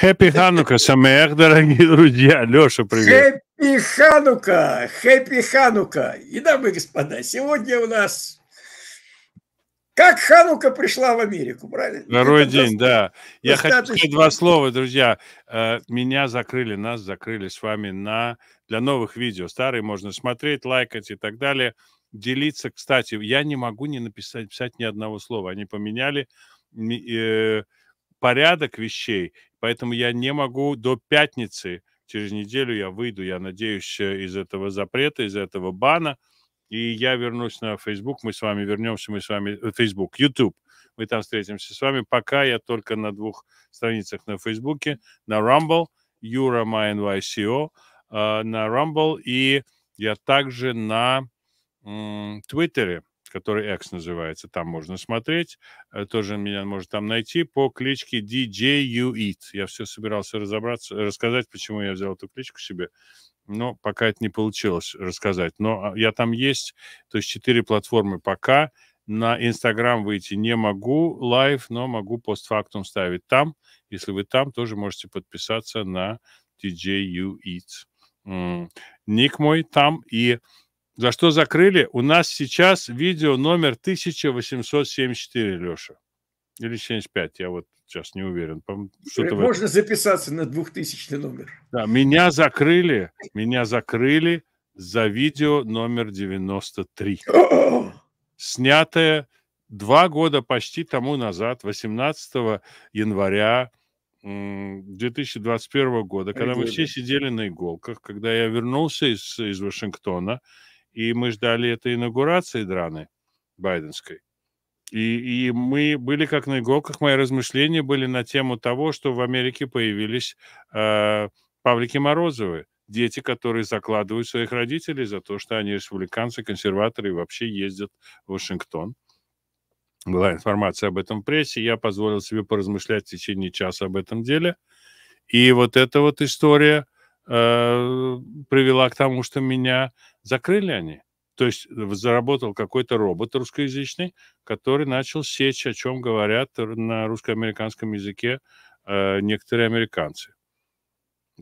Хэппи Ханука, самые дорогие друзья. Леша, привет. Хэппи Ханука, хэппи Ханука. И дамы и господа, сегодня у нас как Ханука пришла в Америку, правильно? Второй Это день, достаточно... да. Я достаточно... хочу сказать два слова, друзья. Э, меня закрыли, нас закрыли с вами на для новых видео. Старые можно смотреть, лайкать и так далее. Делиться, кстати, я не могу не написать писать ни одного слова. Они поменяли э, порядок вещей. Поэтому я не могу до пятницы, через неделю я выйду, я надеюсь, э, из этого запрета, из этого бана, и я вернусь на Facebook, мы с вами вернемся, мы с вами, э, Facebook, YouTube, мы там встретимся с вами, пока я только на двух страницах на Facebook, на Rumble, Юра NYCO, э, на Rumble, и я также на Твиттере, который X называется. Там можно смотреть. Э, тоже меня может там найти по кличке DJ You Eat. Я все собирался разобраться, рассказать, почему я взял эту кличку себе. Но пока это не получилось рассказать. Но а, я там есть, то есть четыре платформы пока. На Инстаграм выйти не могу лайв, но могу постфактум ставить там. Если вы там, тоже можете подписаться на DJ You Eat. Ник мой там и за что закрыли? У нас сейчас видео номер 1874, Леша. Или 75, я вот сейчас не уверен. Что-то Можно в... записаться на 2000 номер. Да, меня закрыли, меня закрыли за видео номер 93. Снятое два года почти тому назад, 18 января 2021 года, когда мы все сидели на иголках, когда я вернулся из, из Вашингтона, и мы ждали этой инаугурации драны байденской. И, и мы были как на иголках, мои размышления были на тему того, что в Америке появились э, Павлики Морозовы, дети, которые закладывают своих родителей за то, что они республиканцы, консерваторы и вообще ездят в Вашингтон. Была информация об этом в прессе, я позволил себе поразмышлять в течение часа об этом деле. И вот эта вот история – э, привела к тому, что меня закрыли они. То есть э, заработал какой-то робот русскоязычный, который начал сечь, о чем говорят на русско-американском языке э, некоторые американцы.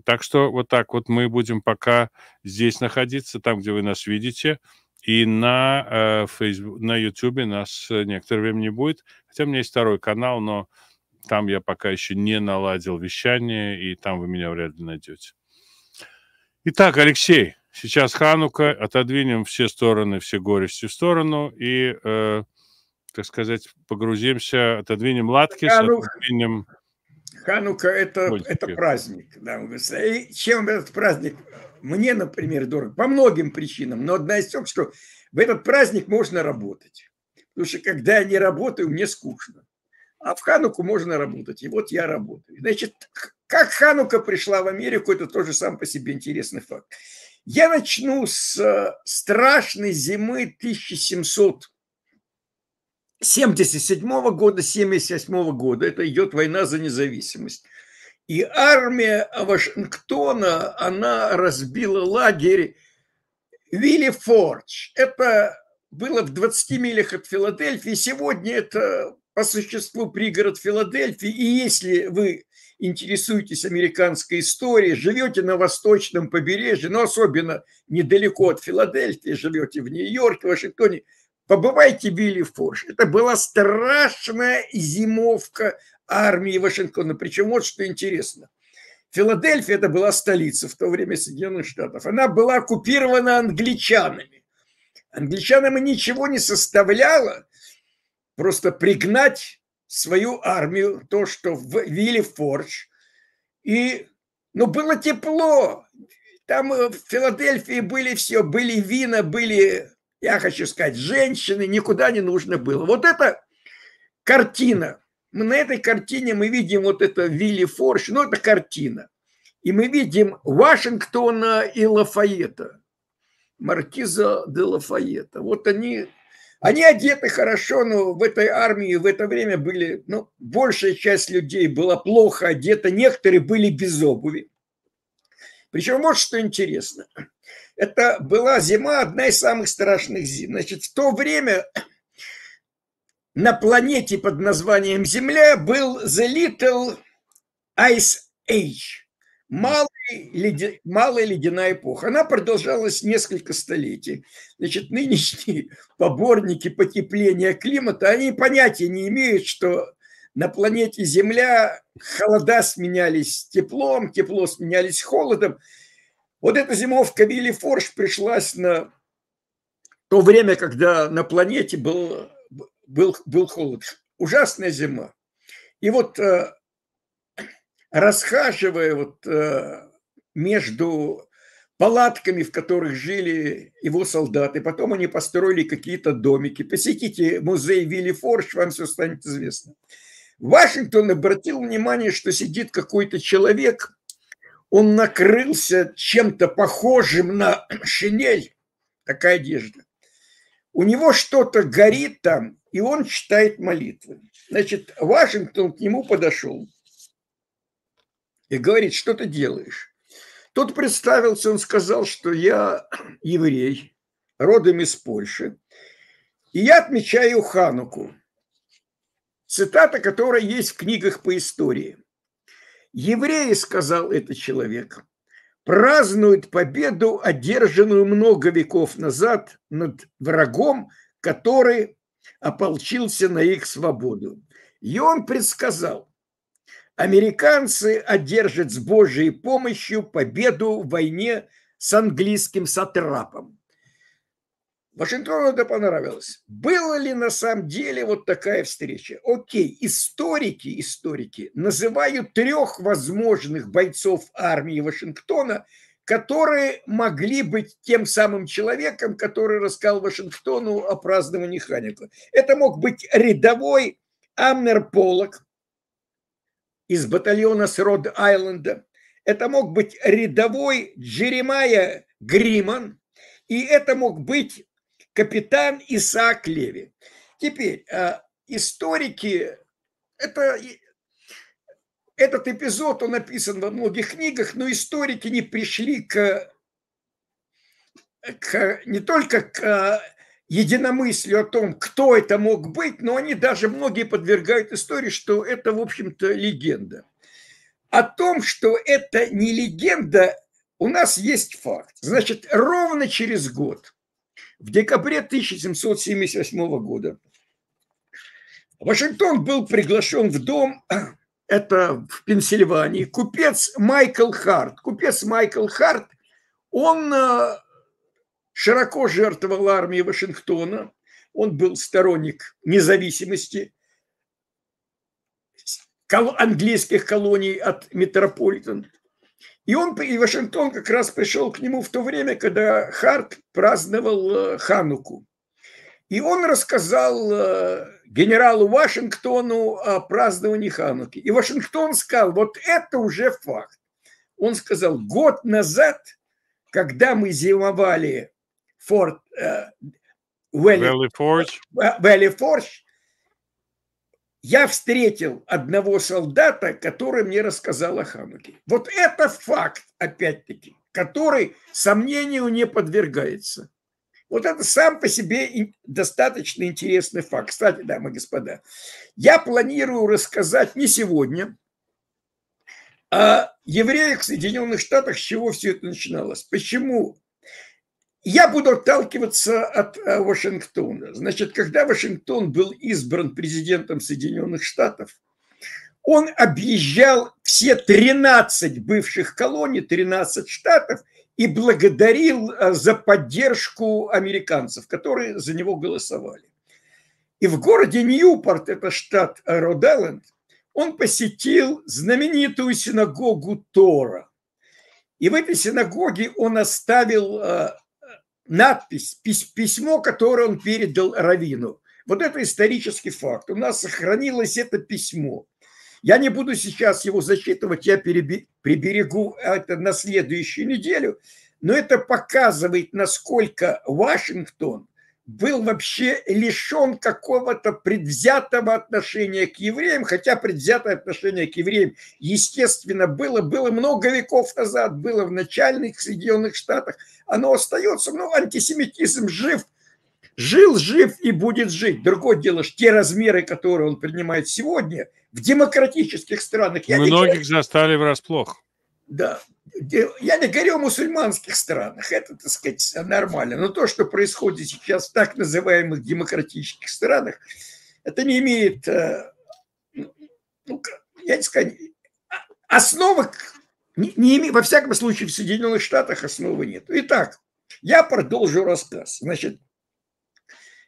Так что вот так вот мы будем пока здесь находиться, там, где вы нас видите. И на, э, Facebook, на YouTube нас э, некоторое время не будет. Хотя у меня есть второй канал, но там я пока еще не наладил вещание, и там вы меня вряд ли найдете. Итак, Алексей, сейчас Ханука, отодвинем все стороны, все горести в сторону и, э, так сказать, погрузимся, отодвинем латки, Ханук... отодвинем... Ханука – это, это праздник. Да. И чем этот праздник мне, например, дорог? По многим причинам, но одна из тех, что в этот праздник можно работать. Потому что когда я не работаю, мне скучно. А в Хануку можно работать. И вот я работаю. Значит, как Ханука пришла в Америку, это тоже сам по себе интересный факт. Я начну с э, страшной зимы 1777 года, 1778 года. Это идет война за независимость. И армия Вашингтона, она разбила лагерь Вилли Фордж. Это было в 20 милях от Филадельфии. Сегодня это по существу пригород Филадельфии. И если вы интересуетесь американской историей, живете на восточном побережье, но особенно недалеко от Филадельфии, живете в Нью-Йорке, Вашингтоне, побывайте в Виллифорш. Это была страшная зимовка армии Вашингтона. Причем вот что интересно. Филадельфия – это была столица в то время Соединенных Штатов. Она была оккупирована англичанами. Англичанам ничего не составляло просто пригнать свою армию, то, что ввели в Фордж, и, ну, было тепло. Там э, в Филадельфии были все, были вина, были, я хочу сказать, женщины, никуда не нужно было. Вот это картина. Мы на этой картине мы видим вот это Вилли Форш, ну, это картина. И мы видим Вашингтона и Лафаета, маркиза де Лафаета. Вот они они одеты хорошо, но в этой армии в это время были, ну, большая часть людей была плохо одета, некоторые были без обуви. Причем вот что интересно. Это была зима, одна из самых страшных зим. Значит, в то время на планете под названием Земля был The Little Ice Age. Малая, ледяная эпоха. Она продолжалась несколько столетий. Значит, нынешние поборники потепления климата, они понятия не имеют, что на планете Земля холода сменялись теплом, тепло сменялись холодом. Вот эта зимовка Вилли Форш пришлась на то время, когда на планете был, был, был холод. Ужасная зима. И вот э, расхаживая вот э, между палатками, в которых жили его солдаты. Потом они построили какие-то домики. Посетите музей Вилли Форш, вам все станет известно. Вашингтон обратил внимание, что сидит какой-то человек, он накрылся чем-то похожим на шинель, такая одежда. У него что-то горит там, и он читает молитвы. Значит, Вашингтон к нему подошел и говорит, что ты делаешь? Тот представился, он сказал, что я еврей, родом из Польши, и я отмечаю Хануку. Цитата, которая есть в книгах по истории. Евреи, сказал этот человек, празднуют победу, одержанную много веков назад над врагом, который ополчился на их свободу. И он предсказал, Американцы одержат с Божьей помощью победу в войне с английским сатрапом. Вашингтону это понравилось. Была ли на самом деле вот такая встреча? Окей, историки, историки называют трех возможных бойцов армии Вашингтона, которые могли быть тем самым человеком, который рассказал Вашингтону о праздновании Ханика. Это мог быть рядовой Амнер Полок, из батальона с Род-Айленда. Это мог быть рядовой Джеремая Гриман, и это мог быть капитан Исаак Леви. Теперь, а, историки, это, этот эпизод, он написан во многих книгах, но историки не пришли к, к не только к единомыслию о том, кто это мог быть, но они даже многие подвергают истории, что это, в общем-то, легенда. О том, что это не легенда, у нас есть факт. Значит, ровно через год, в декабре 1778 года, Вашингтон был приглашен в дом, это в Пенсильвании, купец Майкл Харт. Купец Майкл Харт, он э, широко жертвовал армии Вашингтона. Он был сторонник независимости английских колоний от метрополитен. И он и Вашингтон как раз пришел к нему в то время, когда Харт праздновал э, Хануку. И он рассказал э, генералу Вашингтону о праздновании Хануки. И Вашингтон сказал, вот это уже факт. Он сказал, год назад, когда мы зимовали Fort, э, Valley, Valley Forge. Э, Valley я встретил одного солдата, который мне рассказал о Хануке. Вот это факт, опять-таки, который сомнению не подвергается. Вот это сам по себе достаточно интересный факт. Кстати, дамы и господа, я планирую рассказать не сегодня а евреях в Соединенных Штатах, с чего все это начиналось. Почему я буду отталкиваться от э, Вашингтона. Значит, когда Вашингтон был избран президентом Соединенных Штатов, он объезжал все 13 бывших колоний, 13 штатов, и благодарил э, за поддержку американцев, которые за него голосовали. И в городе Ньюпорт, это штат э, род он посетил знаменитую синагогу Тора. И в этой синагоге он оставил надпись, письмо, которое он передал Равину. Вот это исторический факт. У нас сохранилось это письмо. Я не буду сейчас его зачитывать, я приберегу это на следующую неделю, но это показывает, насколько Вашингтон был вообще лишен какого-то предвзятого отношения к евреям, хотя предвзятое отношение к евреям, естественно, было, было много веков назад, было в начальных Соединенных Штатах, оно остается, ну, антисемитизм жив, жил, жив и будет жить. Другое дело, что те размеры, которые он принимает сегодня, в демократических странах... Я Многих не... застали врасплох. Да, Э, я не говорю о мусульманских странах, это, так сказать, нормально. Но то, что происходит сейчас в так называемых демократических странах, это не имеет, э, ну, ну я не скажу, а, основок, не, не име, во всяком случае в Соединенных Штатах основы нет. Итак, я продолжу рассказ. Значит,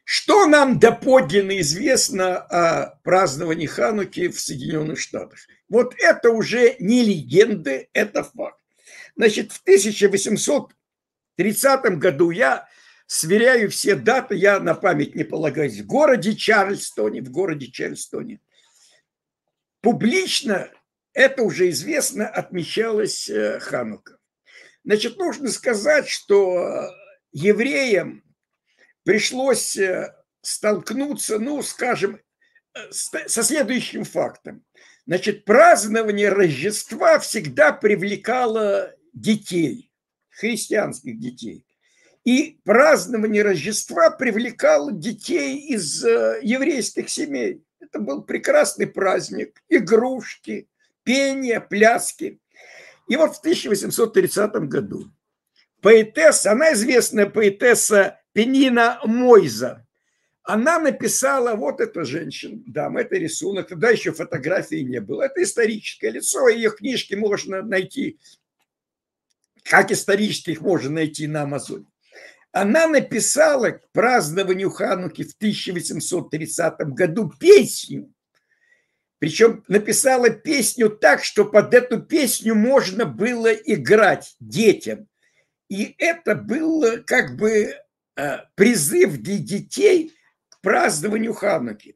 что нам доподлинно известно о праздновании Хануки в Соединенных Штатах? Вот это уже не легенды, это факт. Значит, в 1830 году я сверяю все даты, я на память не полагаюсь, в городе Чарльстоне, в городе Чарльстоне. Публично, это уже известно, отмечалось э, Ханука. Значит, нужно сказать, что евреям пришлось э, столкнуться, ну, скажем, э, со следующим фактом. Значит, празднование Рождества всегда привлекало детей, христианских детей. И празднование Рождества привлекало детей из э, еврейских семей. Это был прекрасный праздник, игрушки, пение, пляски. И вот в 1830 году поэтесса, она известная поэтесса Пенина Мойза, она написала вот эта женщина, дам это рисунок, тогда еще фотографии не было. Это историческое лицо, ее книжки можно найти как исторических можно найти на Амазоне. Она написала к празднованию Хануки в 1830 году песню. Причем написала песню так, что под эту песню можно было играть детям. И это был как бы э, призыв для детей к празднованию Хануки.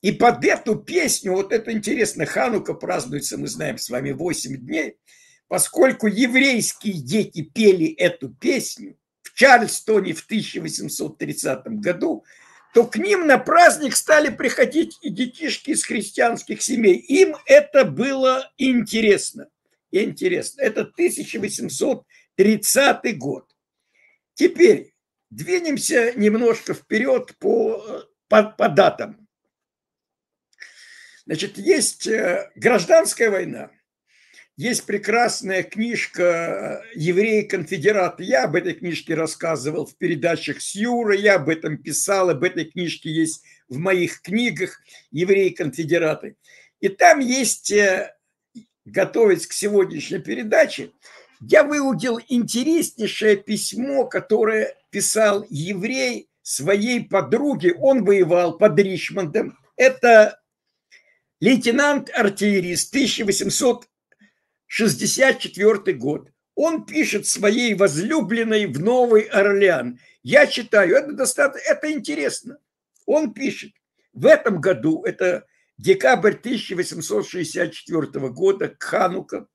И под эту песню, вот это интересно, Ханука празднуется, мы знаем с вами, 8 дней – Поскольку еврейские дети пели эту песню в Чарльстоне в 1830 году, то к ним на праздник стали приходить и детишки из христианских семей. Им это было интересно. Интересно. Это 1830 год. Теперь двинемся немножко вперед по, по, по датам. Значит, есть э, гражданская война – есть прекрасная книжка э, «Еврей-конфедерат». Я об этой книжке рассказывал в передачах с Юрой, я об этом писал, об этой книжке есть в моих книгах «Евреи-конфедераты». И там есть, э, готовясь к сегодняшней передаче, я выудил интереснейшее письмо, которое писал еврей своей подруге. Он воевал под Ричмондом. Это лейтенант-артиллерист 1800 64 год. Он пишет своей возлюбленной в Новый Орлеан. Я читаю, это достаточно, это интересно. Он пишет, в этом году, это декабрь 1864 года, Ханука,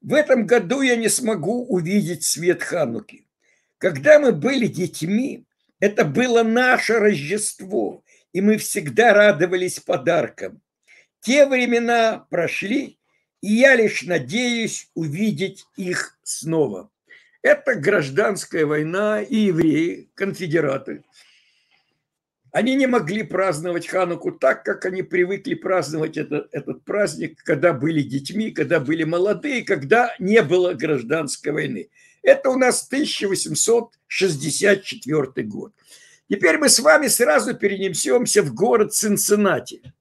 в этом году я не смогу увидеть свет Хануки. Когда мы были детьми, это было наше Рождество, и мы всегда радовались подаркам. Те времена прошли, и я лишь надеюсь увидеть их снова. Это гражданская война и евреи, конфедераты. Они не могли праздновать Хануку так, как они привыкли праздновать этот этот праздник, когда были детьми, когда были молодые, когда не было гражданской войны. Это у нас 1864 год. Теперь мы с вами сразу перенесемся в город Цинциннати –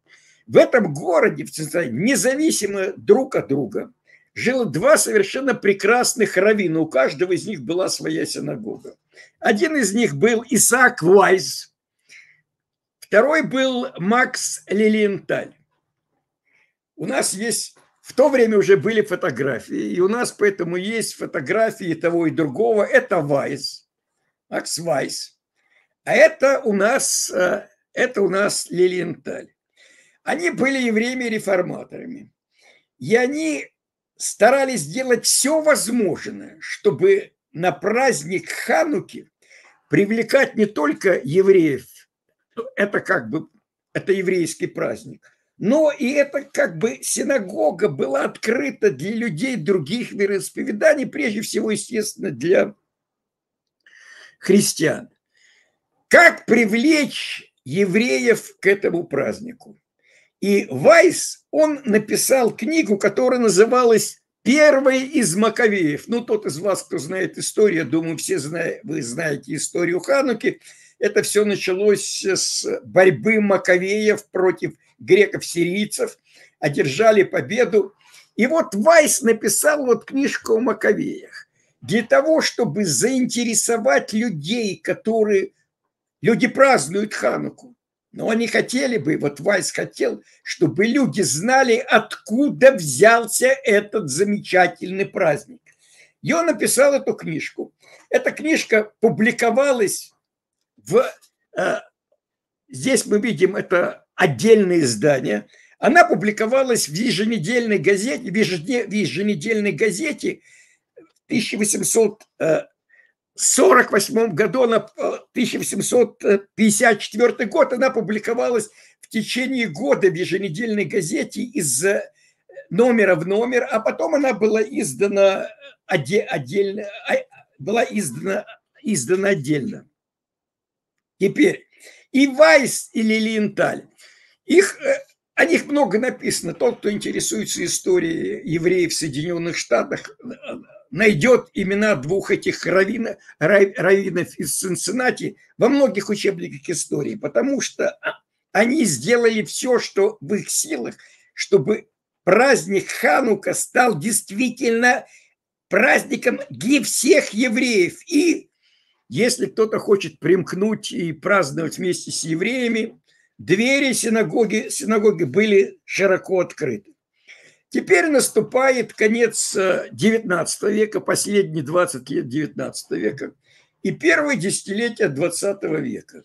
в этом городе, в Цинциннате, независимо друг от друга, жило два совершенно прекрасных раввина. У каждого из них была своя синагога. Один из них был Исаак Вайс, второй был Макс Лилиенталь. У нас есть в то время уже были фотографии, и у нас поэтому есть фотографии того и другого. Это Вайс, Макс Вайс. А это у нас, э, это у нас Лилиенталь. Они были евреями-реформаторами. И они старались сделать все возможное, чтобы на праздник Хануки привлекать не только евреев, ну, это как бы это еврейский праздник, но и это как бы синагога была открыта для людей других вероисповеданий, прежде всего, естественно, для христиан. Как привлечь евреев к этому празднику? И Вайс, он написал книгу, которая называлась «Первый из Маковеев». Ну, тот из вас, кто знает историю, думаю, все знают, вы знаете историю Хануки. Это все началось с борьбы Маковеев против греков-сирийцев. Одержали победу. И вот Вайс написал вот книжку о Маковеях для того, чтобы заинтересовать людей, которые... Люди празднуют Хануку. Но они хотели бы, вот Вайс хотел, чтобы люди знали, откуда взялся этот замечательный праздник. И он написал эту книжку. Эта книжка публиковалась в... Э, здесь мы видим это отдельное издание. Она публиковалась в еженедельной газете, в еженедельной газете 1800 1948 году, она, 1754 э, год, она публиковалась в течение года в еженедельной газете из э, номера в номер, а потом она была издана э, оде, отдельно, а, была издана, издана отдельно. Теперь, и Вайс, или Линталь, их, о них много написано. Тот, кто интересуется историей евреев в Соединенных Штатах, найдет имена двух этих раввина, раввинов из Цинциннати во многих учебниках истории, потому что а, они сделали все, что в их силах, чтобы праздник Ханука стал действительно праздником для всех евреев. И если кто-то хочет примкнуть и праздновать вместе с евреями, двери синагоги, синагоги были широко открыты. Теперь наступает конец 19 э, века, последние 20 лет 19 века и первые десятилетия 20 века.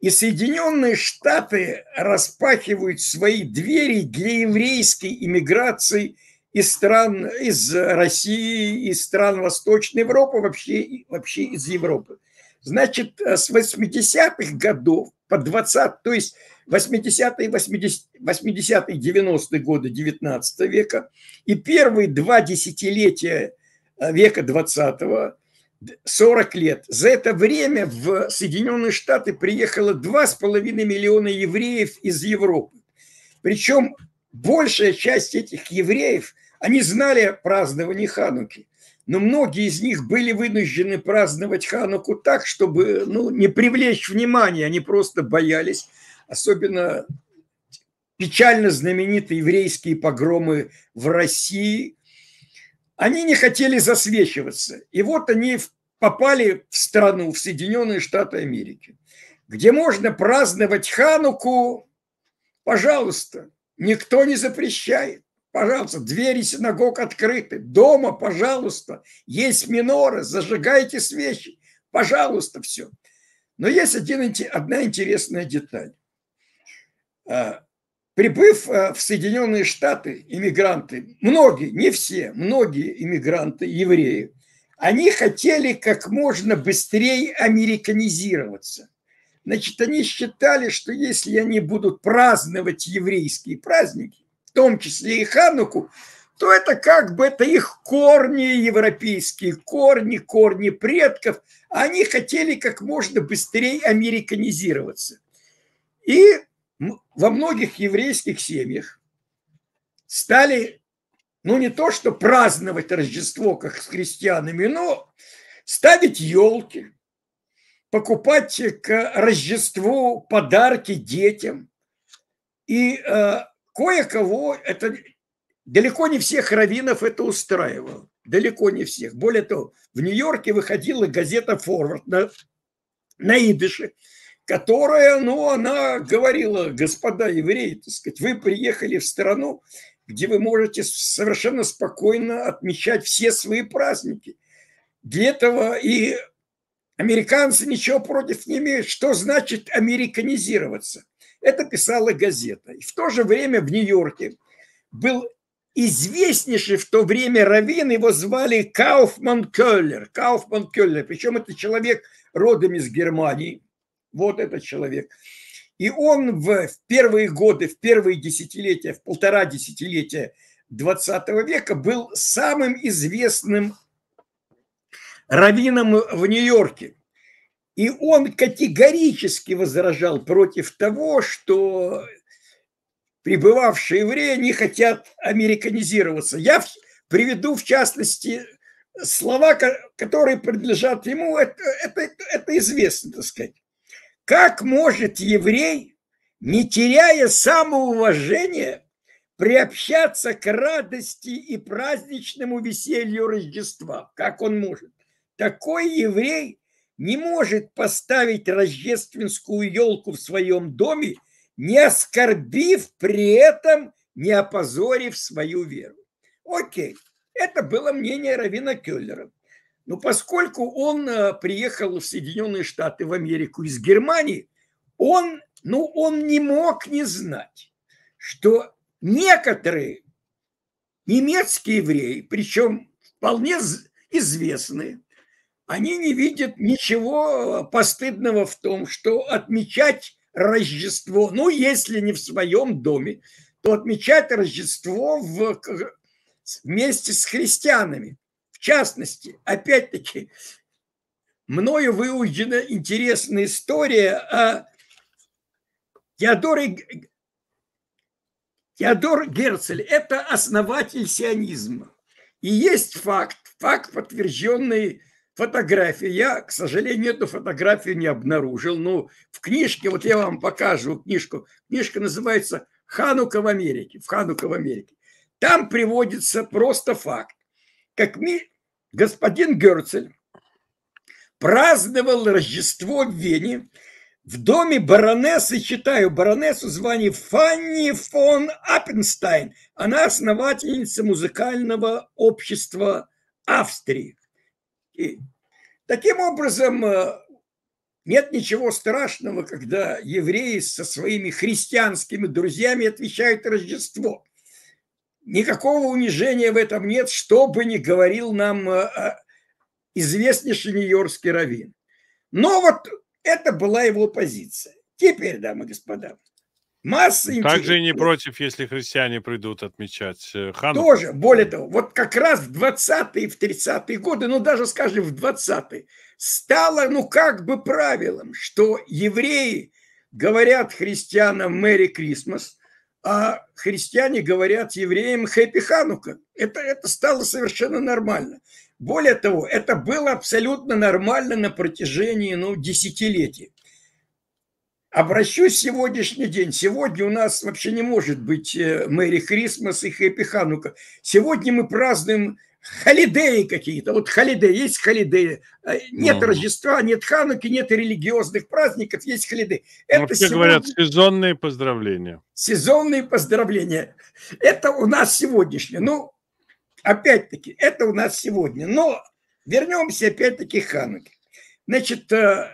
И Соединенные Штаты распахивают свои двери для еврейской иммиграции из стран, из России, из стран Восточной Европы, вообще, вообще из Европы. Значит, э, с 80-х годов по 20, то есть 80-е, 80, е 80 90-е годы 19 века и первые два десятилетия э, века 20-го, 40 лет. За это время в Соединенные Штаты приехало 2,5 миллиона евреев из Европы. Причем большая часть этих евреев, они знали о праздновании Хануки но многие из них были вынуждены праздновать Хануку так, чтобы ну, не привлечь внимания, они просто боялись, особенно печально знаменитые еврейские погромы в России. Они не хотели засвечиваться. И вот они попали в страну, в Соединенные Штаты Америки, где можно праздновать Хануку, пожалуйста, никто не запрещает. Пожалуйста, двери синагог открыты. Дома, пожалуйста, есть миноры, зажигайте свечи. Пожалуйста, все. Но есть один, одна интересная деталь. А, прибыв а, в Соединенные Штаты, иммигранты, многие, не все, многие иммигранты, евреи, они хотели как можно быстрее американизироваться. Значит, они считали, что если они будут праздновать еврейские праздники, том числе и Хануку, то это как бы это их корни европейские, корни, корни предков. Они хотели как можно быстрее американизироваться. И во многих еврейских семьях стали, ну не то что праздновать Рождество как с христианами, но ставить елки, покупать к Рождеству подарки детям. И э, кое-кого, это далеко не всех раввинов это устраивало. Далеко не всех. Более того, в Нью-Йорке выходила газета «Форвард» на, на идыше, которая, ну, она говорила, господа евреи, так сказать, вы приехали в страну, где вы можете совершенно спокойно отмечать все свои праздники. Для этого и американцы ничего против не имеют. Что значит американизироваться? Это писала газета. И в то же время в Нью-Йорке был известнейший в то время раввин, его звали Кауфман Келлер. Кауфман Келлер, причем это человек родом из Германии. Вот этот человек. И он в, в первые годы, в первые десятилетия, в полтора десятилетия 20 века был самым известным раввином в Нью-Йорке. И он категорически возражал против того, что пребывавшие евреи не хотят американизироваться. Я приведу в частности слова, которые принадлежат ему, это, это, это известно, так сказать. Как может еврей, не теряя самоуважения, приобщаться к радости и праздничному веселью Рождества? Как он может? Такой еврей не может поставить рождественскую елку в своем доме, не оскорбив при этом, не опозорив свою веру. Окей, это было мнение Равина Келлера. Но поскольку он э, приехал в Соединенные Штаты, в Америку из Германии, он, ну, он не мог не знать, что некоторые немецкие евреи, причем вполне известные, они не видят ничего э, постыдного в том, что отмечать Рождество, ну, если не в своем доме, то отмечать Рождество в, вместе с христианами. В частности, опять-таки, мною выудена интересная история о Теодоре Теодор Герцель – это основатель сионизма. И есть факт, факт, подтвержденный фотографии. Я, к сожалению, эту фотографию не обнаружил. Но ну, в книжке, вот я вам покажу книжку. Книжка называется «Ханука в Америке». В Ханука в Америке. Там приводится просто факт. Как ми... господин Герцель праздновал Рождество в Вене в доме баронессы, читаю, баронессу звание Фанни фон Аппенстайн. Она основательница музыкального общества Австрии. И таким образом, э, нет ничего страшного, когда евреи со своими христианскими друзьями отвечают Рождество. Никакого унижения в этом нет, что бы ни говорил нам э, э, известнейший нью-йоркский раввин. Но вот это была его позиция. Теперь, дамы и господа, Масса интересов. Ну, Также и не против, если христиане придут отмечать э, Хану. Тоже, более того, вот как раз в 20-е, в 30-е годы, ну даже, скажем, в 20-е, стало, ну как бы правилом, что евреи говорят христианам «Мэри Крисмас», а христиане говорят евреям «Хэппи Ханука». Это, это стало совершенно нормально. Более того, это было абсолютно нормально на протяжении ну, десятилетий. Обращусь в сегодняшний день. Сегодня у нас вообще не может быть э, Мэри Крисмас и Хэппи Ханука. Сегодня мы празднуем холидеи какие-то. Вот холидеи, есть холидеи. Э, нет ну. Рождества, нет Хануки, нет религиозных праздников, есть холидеи. Ну, это Вообще сегодня... говорят, сезонные поздравления. Сезонные поздравления. Это у нас сегодняшнее. Ну, опять-таки, это у нас сегодня. Но вернемся опять-таки к Хануке. Значит, э,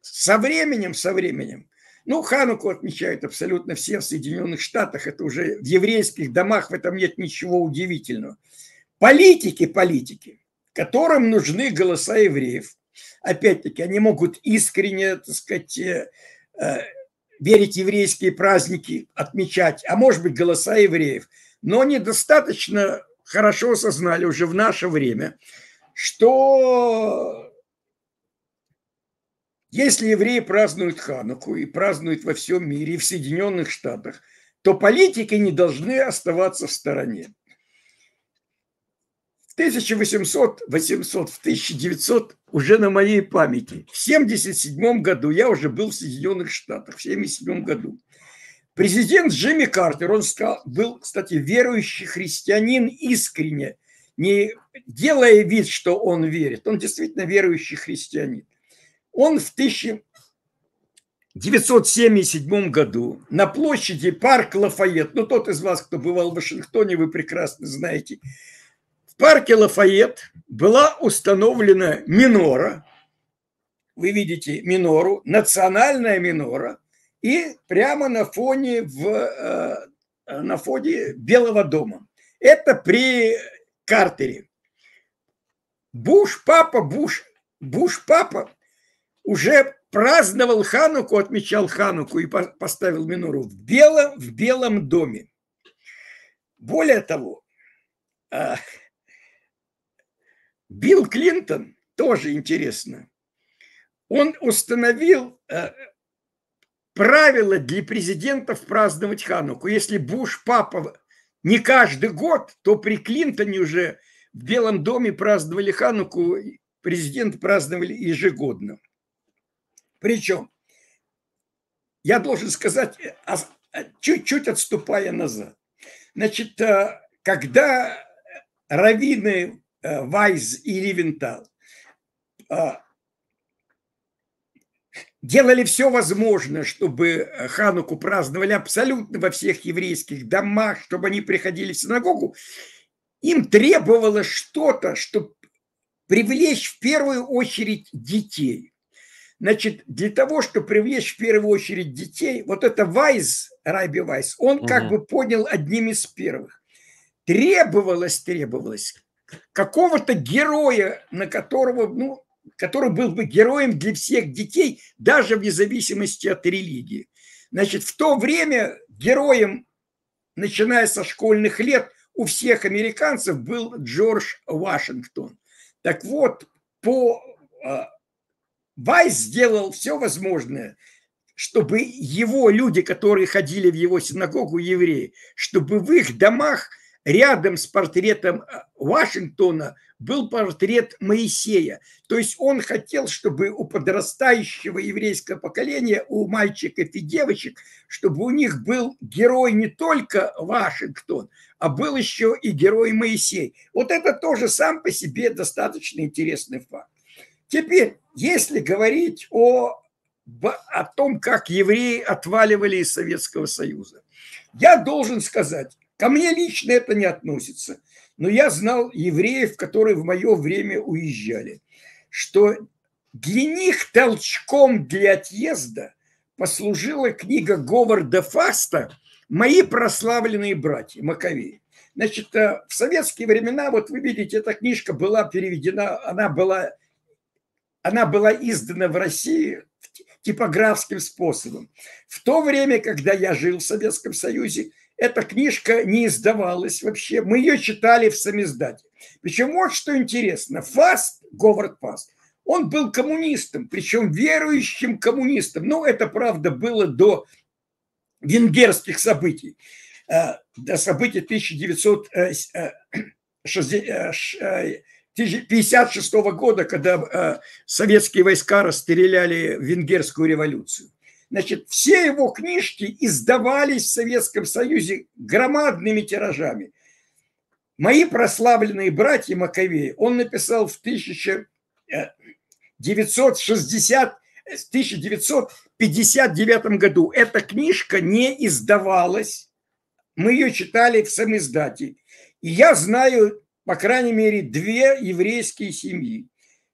со временем, со временем ну, Хануку отмечают абсолютно все в Соединенных Штатах. Это уже в еврейских домах, в этом нет ничего удивительного. Политики, политики, которым нужны голоса евреев. Опять-таки, они могут искренне, так сказать, э, э, верить в еврейские праздники, отмечать, а может быть, голоса евреев. Но они достаточно хорошо осознали уже в наше время, что если евреи празднуют Хануку и празднуют во всем мире, и в Соединенных Штатах, то политики не должны оставаться в стороне. В 1800, 800, в 1900, уже на моей памяти, в 1977 году, я уже был в Соединенных Штатах, в 1977 году, президент Джимми Картер, он сказал, был, кстати, верующий христианин искренне, не делая вид, что он верит, он действительно верующий христианин. Он в 1977 году на площади парк Лафайет, ну тот из вас, кто бывал в Вашингтоне, вы прекрасно знаете, в парке Лафайет была установлена минора, вы видите минору, национальная минора, и прямо на фоне, в, э, на фоне Белого дома. Это при Картере. Буш папа, Буш, Буш папа уже праздновал Хануку, отмечал Хануку и поставил минору в белом, в белом доме. Более того, а, Билл Клинтон, тоже интересно, он установил а, правила для президентов праздновать Хануку. Если Буш папа не каждый год, то при Клинтоне уже в Белом доме праздновали Хануку, президент праздновали ежегодно – причем, я должен сказать, а, а, чуть-чуть отступая назад. Значит, э, когда раввины э, Вайз и Ривентал э, делали все возможное, чтобы Хануку праздновали абсолютно во всех еврейских домах, чтобы они приходили в синагогу, им требовалось что-то, чтобы привлечь в первую очередь детей. Значит, для того, чтобы привлечь в первую очередь детей, вот это Вайз, Райби Вайз, он угу. как бы понял одним из первых. Требовалось, требовалось какого-то героя, на которого, ну, который был бы героем для всех детей, даже вне зависимости от религии. Значит, в то время героем, начиная со школьных лет, у всех американцев был Джордж Вашингтон. Так вот, по а, Вайс сделал все возможное, чтобы его люди, которые ходили в его синагогу, евреи, чтобы в их домах рядом с портретом э, Вашингтона был портрет Моисея. То есть он хотел, чтобы у подрастающего еврейского поколения, у мальчиков и девочек, чтобы у них был герой не только Вашингтон, а был еще и герой Моисей. Вот это тоже сам по себе достаточно интересный факт. Теперь, если говорить о, о том, как евреи отваливали из Советского Союза, я должен сказать, ко мне лично это не относится, но я знал евреев, которые в мое время уезжали, что для них толчком для отъезда послужила книга Говарда Фаста «Мои прославленные братья» Маковеи. Значит, э, в советские времена, вот вы видите, эта книжка была переведена, она была она была издана в России типографским способом. В то время, когда я жил в Советском Союзе, эта книжка не издавалась вообще. Мы ее читали в самиздате. Причем вот что интересно. Фаст, Говард Фаст, он был коммунистом, причем верующим коммунистом. Ну, это, правда, было до венгерских событий, э, до событий 1960 1956 года, когда э, советские войска расстреляли венгерскую революцию. Значит, все его книжки издавались в Советском Союзе громадными тиражами. Мои прославленные братья Маковеи он написал в 1960 э, э, в 1959 году. Эта книжка не издавалась. Мы ее читали в самиздате. И я знаю по крайней мере, две еврейские семьи,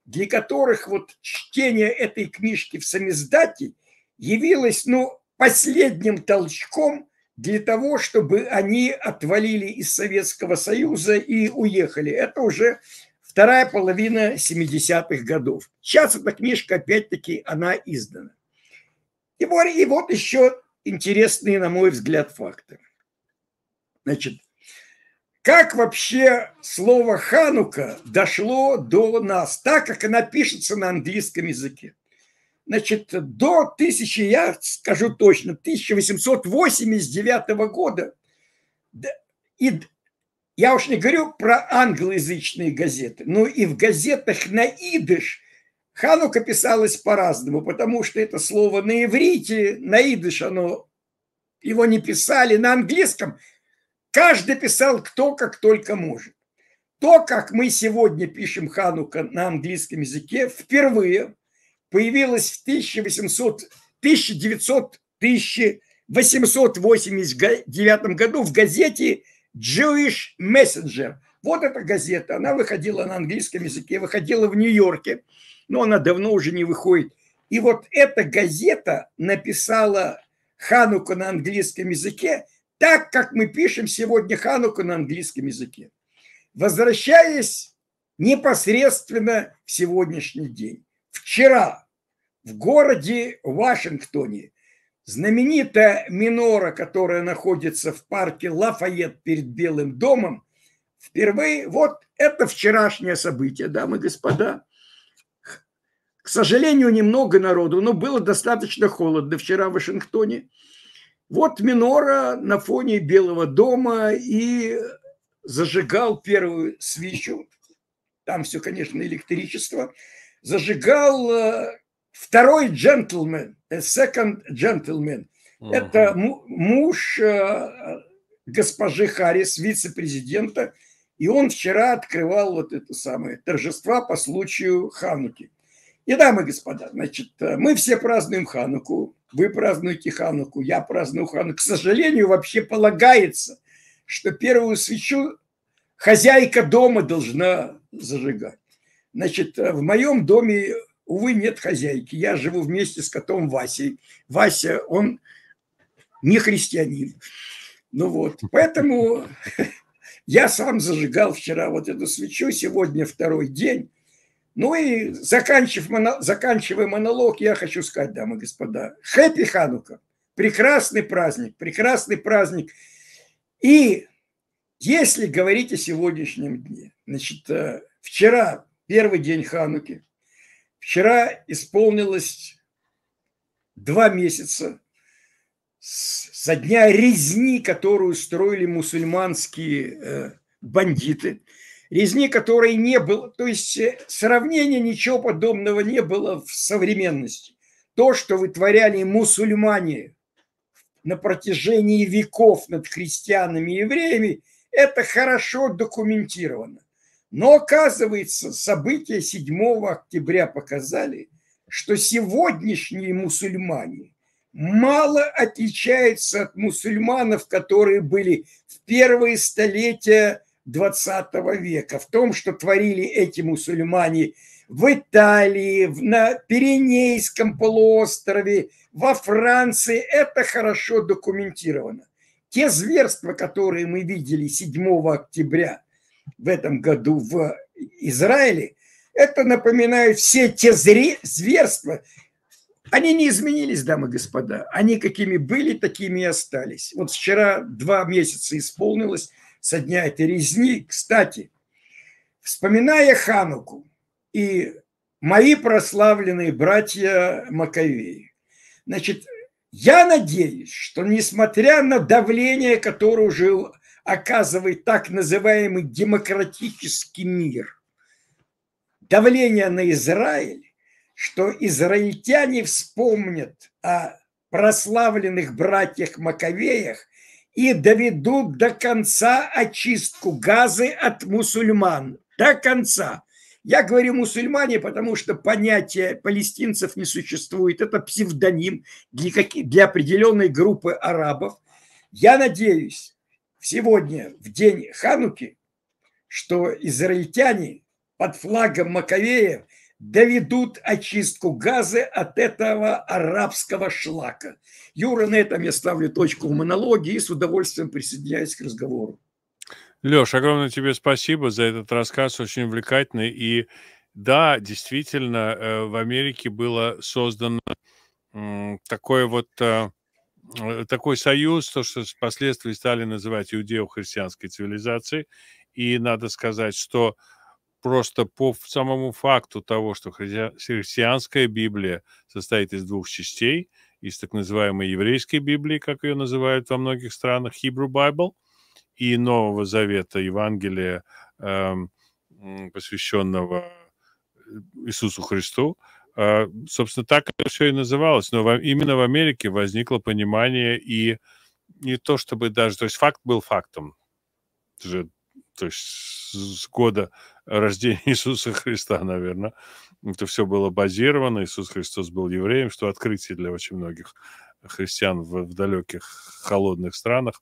для которых вот чтение этой книжки в самиздате явилось, ну, последним толчком для того, чтобы они отвалили из Советского Союза и уехали. Это уже вторая половина 70-х годов. Сейчас эта книжка, опять-таки, она издана. И вот еще интересные, на мой взгляд, факты. Значит, как вообще слово «ханука» дошло до нас, так как оно пишется на английском языке. Значит, до 1000, я скажу точно, 1889 года, и я уж не говорю про англоязычные газеты, но и в газетах на идыш Ханука писалась по-разному, потому что это слово на иврите, на идыш оно, его не писали, на английском – Каждый писал кто как только может. То, как мы сегодня пишем Ханука на английском языке, впервые появилось в 1800, 1900, 1889 году в газете Jewish Messenger. Вот эта газета, она выходила на английском языке, выходила в Нью-Йорке, но она давно уже не выходит. И вот эта газета написала Хануку на английском языке – так как мы пишем сегодня Хануку на английском языке. Возвращаясь непосредственно в сегодняшний день. Вчера в городе Вашингтоне знаменитая минора, которая находится в парке Лафайет перед Белым домом, впервые, вот это вчерашнее событие, дамы и господа. К сожалению, немного народу, но было достаточно холодно вчера в Вашингтоне – вот Минора на фоне Белого дома и зажигал первую свечу, там все, конечно, электричество, зажигал э, второй джентльмен, э, second gentleman. Uh-huh. Это муж э, госпожи Харрис, вице-президента, и он вчера открывал вот это самое торжество по случаю Хануки. И дамы и господа, значит, мы все празднуем Хануку, вы празднуете Хануку, я праздную Хануку. К сожалению, вообще полагается, что первую свечу хозяйка дома должна зажигать. Значит, э, в моем доме, увы, нет хозяйки. Я живу вместе с котом Васей. Вася, он не христианин. Ну вот, поэтому я сам зажигал вчера вот эту свечу, сегодня второй день. Ну и заканчив, заканчивая монолог, я хочу сказать, дамы и господа, хэппи Ханука, прекрасный праздник, прекрасный праздник. И если говорить о сегодняшнем дне, значит, э, вчера первый день Хануки, вчера исполнилось два месяца со дня резни, которую устроили мусульманские э, бандиты – резни которой не было. То есть э, сравнения ничего подобного не было в современности. То, что вытворяли мусульмане на протяжении веков над христианами и евреями, это хорошо документировано. Но оказывается, события 7 октября показали, что сегодняшние мусульмане мало отличаются от мусульманов, которые были в первые столетия 20 века, в том, что творили эти мусульмане в Италии, в на Пиренейском полуострове, во Франции, это хорошо документировано. Те зверства, которые мы видели 7 октября в этом году в Израиле, это напоминают все те зверства, они не изменились, дамы и господа. Они какими были, такими и остались. Вот вчера два месяца исполнилось со дня этой резни. Кстати, вспоминая Хануку и мои прославленные братья Маковеи, значит, я надеюсь, что несмотря на давление, которое уже оказывает так называемый демократический мир, давление на Израиль, что израильтяне вспомнят о прославленных братьях Маковеях и доведут до конца очистку газы от мусульман. До конца. Я говорю мусульмане, потому что понятие палестинцев не существует. Это псевдоним для, для определенной группы арабов. Я надеюсь, сегодня, в день Хануки, что израильтяне под флагом Маковея доведут очистку газа от этого арабского шлака. Юра, на этом я ставлю точку в монологии и с удовольствием присоединяюсь к разговору. Леш, огромное тебе спасибо за этот рассказ, очень увлекательный. И да, действительно, э, в Америке было создано такой вот э, э, такой союз, то, что впоследствии стали называть иудео-христианской цивилизацией. И надо сказать, что просто по самому факту того, что христианская Библия состоит из двух частей, из так называемой еврейской Библии, как ее называют во многих странах, Hebrew Bible, и Нового Завета, Евангелия, эм, посвященного э, Иисусу Христу. Э, собственно, так это все и называлось, но именно в Америке возникло понимание и не то чтобы даже, то есть факт был фактом, это же то есть с года рождения Иисуса Христа, наверное, это все было базировано. Иисус Христос был евреем, что открытие для очень многих христиан в, в далеких холодных странах.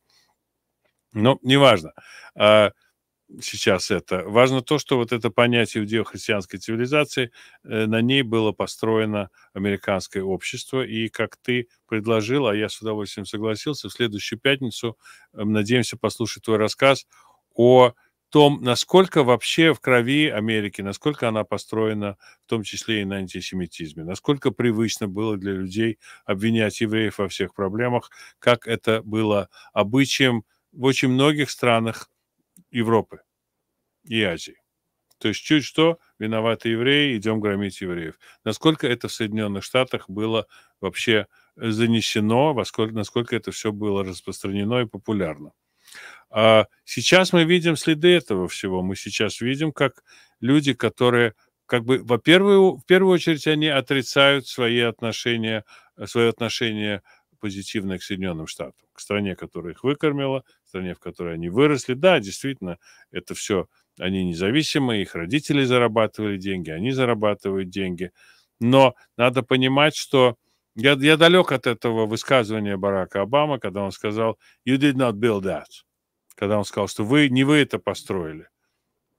Но неважно. А, сейчас это. Важно то, что вот это понятие иудео-христианской цивилизации, э, на ней было построено американское общество, и как ты предложил, а я с удовольствием согласился, в следующую пятницу, э, надеемся, послушать твой рассказ о том, насколько вообще в крови Америки, насколько она построена, в том числе и на антисемитизме, насколько привычно было для людей обвинять евреев во всех проблемах, как это было обычаем в очень многих странах Европы и Азии. То есть чуть что, виноваты евреи, идем громить евреев. Насколько это в Соединенных Штатах было вообще занесено, насколько это все было распространено и популярно. А Сейчас мы видим следы этого всего. Мы сейчас видим, как люди, которые, как бы, во первую, в первую очередь, они отрицают свои отношения, свое отношение позитивное к Соединенным Штатам, к стране, которая их выкормила, стране, в которой они выросли. Да, действительно, это все, они независимы, их родители зарабатывали деньги, они зарабатывают деньги. Но надо понимать, что я, я далек от этого высказывания Барака Обамы, когда он сказал «You did not build that» когда он сказал, что вы не вы это построили.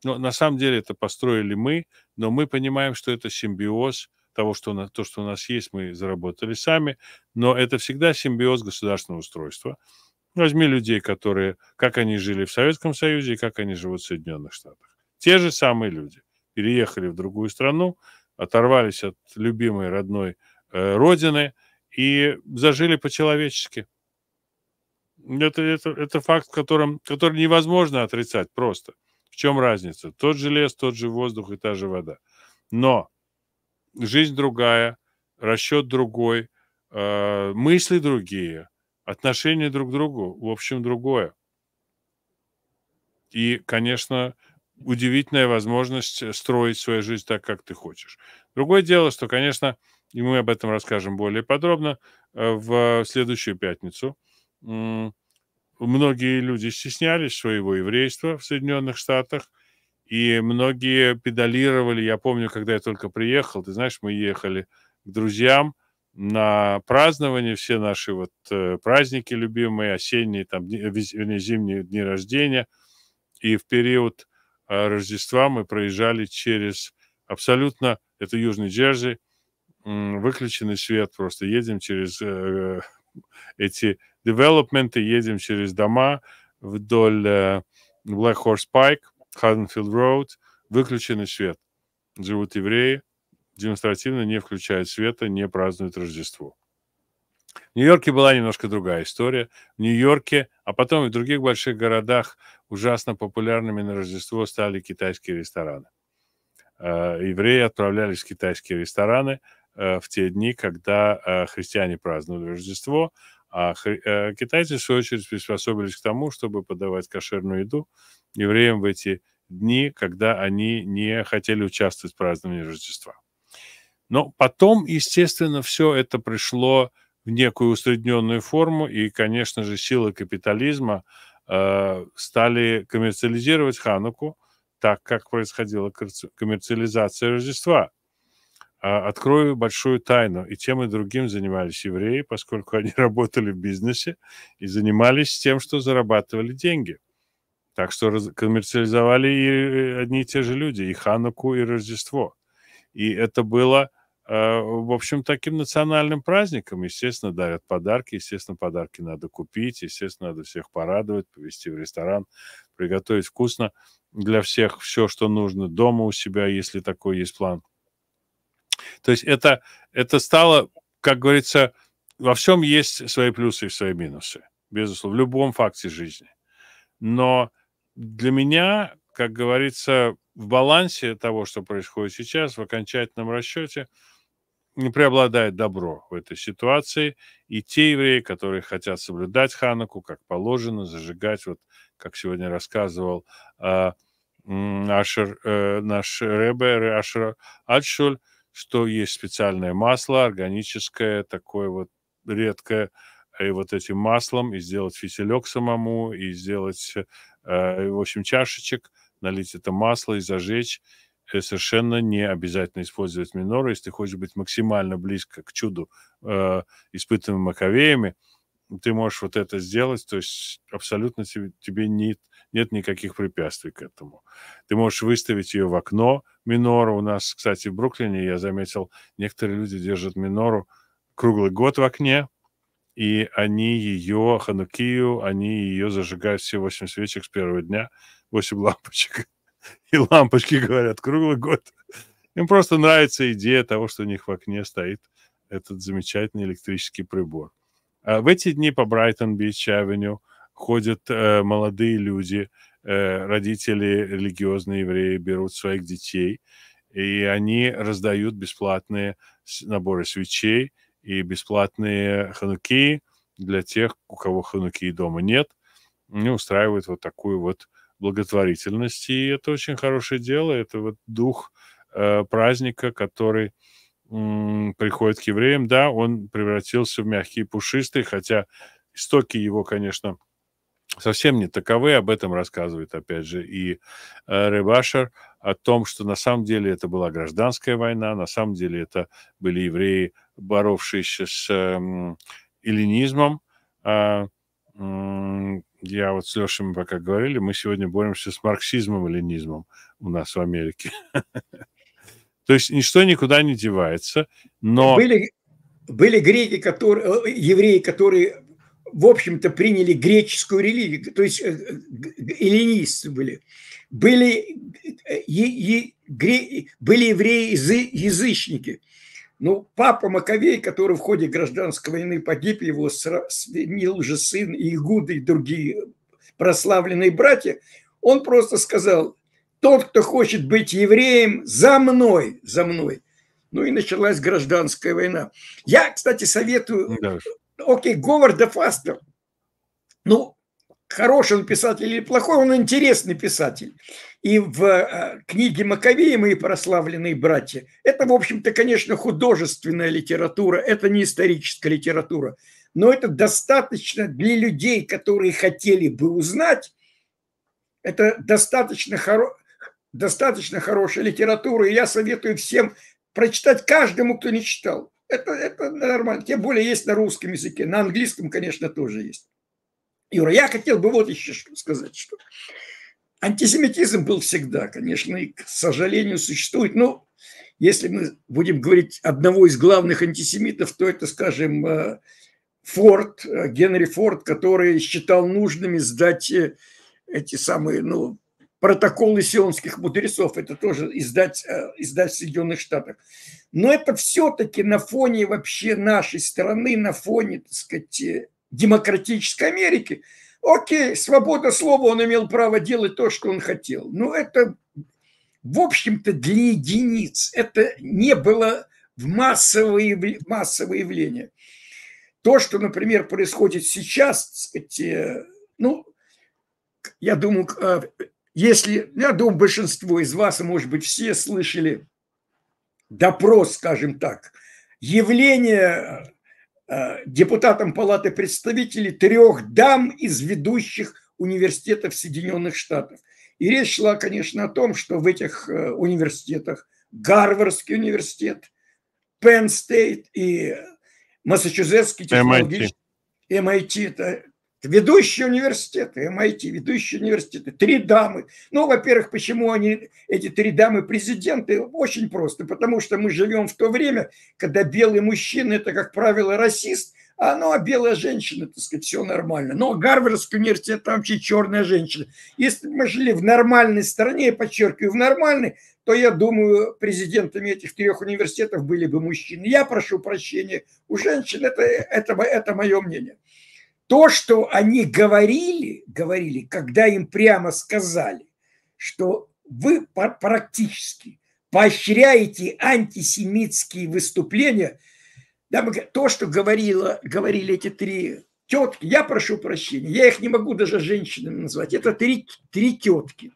Но на самом деле это построили мы, но мы понимаем, что это симбиоз того, что на, то, что у нас есть, мы заработали сами, но это всегда симбиоз государственного устройства. Возьми людей, которые, как они жили в Советском Союзе и как они живут в Соединенных Штатах. Те же самые люди переехали в другую страну, оторвались от любимой родной э, родины и зажили по-человечески. Это, это, это факт, которым, который невозможно отрицать просто. В чем разница? Тот же лес, тот же воздух и та же вода. Но жизнь другая, расчет другой, э, мысли другие, отношения друг к другу, в общем, другое. И, конечно, удивительная возможность э, строить свою жизнь так, как ты хочешь. Другое дело, что, конечно, и мы об этом расскажем более подробно э, в следующую пятницу – многие люди стеснялись своего еврейства в Соединенных Штатах, и многие педалировали. Я помню, когда я только приехал, ты знаешь, мы ехали к друзьям на празднование, все наши вот э, праздники любимые, осенние, там, э, вернее, зимние дни рождения. И в период э, Рождества мы проезжали через абсолютно, это Южный Джерси, выключенный свет, просто едем через эти девелопменты, едем через дома вдоль э, Black Horse Pike, Haddonfield Road, выключенный свет. Живут евреи, демонстративно не включают света, не празднуют Рождество. В Нью-Йорке была немножко другая история. В Нью-Йорке, а потом и в других больших городах ужасно популярными на Рождество стали китайские рестораны. Э, евреи отправлялись в китайские рестораны э, в те дни, когда христиане праздновали Рождество, а э, китайцы, в свою очередь, приспособились к тому, чтобы подавать кошерную еду евреям в эти дни, когда они не хотели участвовать в праздновании Рождества. Но потом, естественно, все это пришло в некую усредненную форму, и, конечно же, силы капитализма э, стали коммерциализировать Хануку, так как происходила коммерциализация Рождества. А, открою большую тайну. И тем, и другим занимались евреи, поскольку они работали в бизнесе и занимались тем, что зарабатывали деньги. Так что коммерциализовали и э, одни и те же люди, и Хануку, и Рождество. И это было, а, в общем, таким национальным праздником. Естественно, дарят подарки, естественно, подарки надо купить, естественно, надо всех порадовать, повезти в ресторан, приготовить вкусно для всех все, что нужно дома у себя, если такой есть план – то есть это, это стало, как говорится, во всем есть свои плюсы и свои минусы, безусловно, в любом факте жизни. Но для меня, как говорится, в балансе того, что происходит сейчас, в окончательном расчете, не преобладает добро в этой ситуации. И те евреи, которые хотят соблюдать Хануку, как положено, зажигать, вот как сегодня рассказывал э, э, наш ребер Ашер Альшуль, что есть специальное масло, органическое, такое вот редкое, и вот этим маслом, и сделать фитилек самому, и сделать, э, в общем, чашечек, налить это масло и зажечь. И э, совершенно не обязательно использовать минору, если ты хочешь быть максимально близко к чуду, э, испытанным Маковеями, ты можешь вот это сделать, то есть абсолютно тебе, тебе нет, нет никаких препятствий к этому. Ты можешь выставить ее в окно, минору. У нас, кстати, в Бруклине, я заметил, некоторые люди держат минору круглый год в окне, и они ее, ханукию, они ее зажигают все 8 свечек с первого дня, 8 лампочек. И лампочки говорят круглый год. Им просто нравится идея того, что у них в окне стоит этот замечательный электрический прибор. А в эти дни по Брайтон-Бич-Авеню ходят э, молодые люди – Э, родители религиозные евреи берут своих детей, и они раздают бесплатные наборы свечей и бесплатные хануки для тех, у кого хануки дома нет, и устраивают вот такую вот благотворительность. И это очень хорошее дело, это вот дух э, праздника, который приходит к евреям. Да, он превратился в мягкий пушистый, хотя истоки его, конечно, – совсем не таковы. Об этом рассказывает, опять же, и э, Ребашер о том, что на самом деле это была гражданская война, на самом деле это были евреи, боровшиеся с эм, эллинизмом. А, я вот с Лешей мы пока говорили, мы сегодня боремся с марксизмом и ленизмом у нас в Америке. То есть ничто никуда не девается, но... Были, были греки, которые, э, евреи, которые в общем-то, приняли греческую религию, то есть э, эллинисты были. Были, и, э, и, гре, были евреи язычники. Ну, папа Маковей, который в ходе гражданской войны погиб, его сменил же сын Игуда и другие прославленные братья, он просто сказал, тот, кто хочет быть евреем, за мной, за мной. Ну и началась гражданская война. Я, кстати, советую да окей, Говарда Фастер, ну, хороший он писатель или плохой, он интересный писатель. И в э, книге Маковея «Мои прославленные братья» это, в общем-то, конечно, художественная литература, это не историческая литература, но это достаточно для людей, которые хотели бы узнать, это достаточно, хоро... достаточно хорошая литература, и я советую всем прочитать каждому, кто не читал. Это, это нормально. Тем более есть на русском языке. На английском, конечно, тоже есть. Юра, я хотел бы вот еще что сказать, что антисемитизм был всегда, конечно, и, к сожалению, существует. Но если мы будем говорить одного из главных антисемитов, то это, скажем, э, Форд, э, Генри Форд, который считал нужными сдать э, эти самые, ну, протоколы сионских мудрецов, это тоже издать, э, издать в Соединенных Штатах. Но это все-таки на фоне вообще нашей страны, на фоне, так сказать, э, демократической Америки. Окей, свобода слова, он имел право делать то, что он хотел. Но это, в общем-то, для единиц. Это не было в массовое, массовое явление. То, что, например, происходит сейчас, так сказать, э, ну, я думаю, если, я думаю, большинство из вас, а может быть, все слышали допрос, скажем так, явление э, депутатам Палаты представителей трех дам из ведущих университетов Соединенных Штатов. И речь шла, конечно, о том, что в этих э, университетах Гарвардский университет, Пенн Стейт и Массачусетский технологический MIT, MIT это Ведущие университеты, MIT, эм ведущие университеты, три дамы. Ну, во-первых, почему они, эти три дамы президенты? Очень просто, потому что мы живем в то время, когда белый мужчина – это, как правило, расист, а, ну, а белая женщина, так сказать, все нормально. Но Гарвардский университет, там вообще черная женщина. Если бы мы жили в нормальной стране, я подчеркиваю, в нормальной, то, я думаю, президентами этих трех университетов были бы мужчины. Я прошу прощения у женщин, это, это, это мое мнение то, что они говорили, говорили, когда им прямо сказали, что вы практически поощряете антисемитские выступления, да, то, что говорила, говорили эти три тетки, я прошу прощения, я их не могу даже женщинами назвать, это три, три тетки.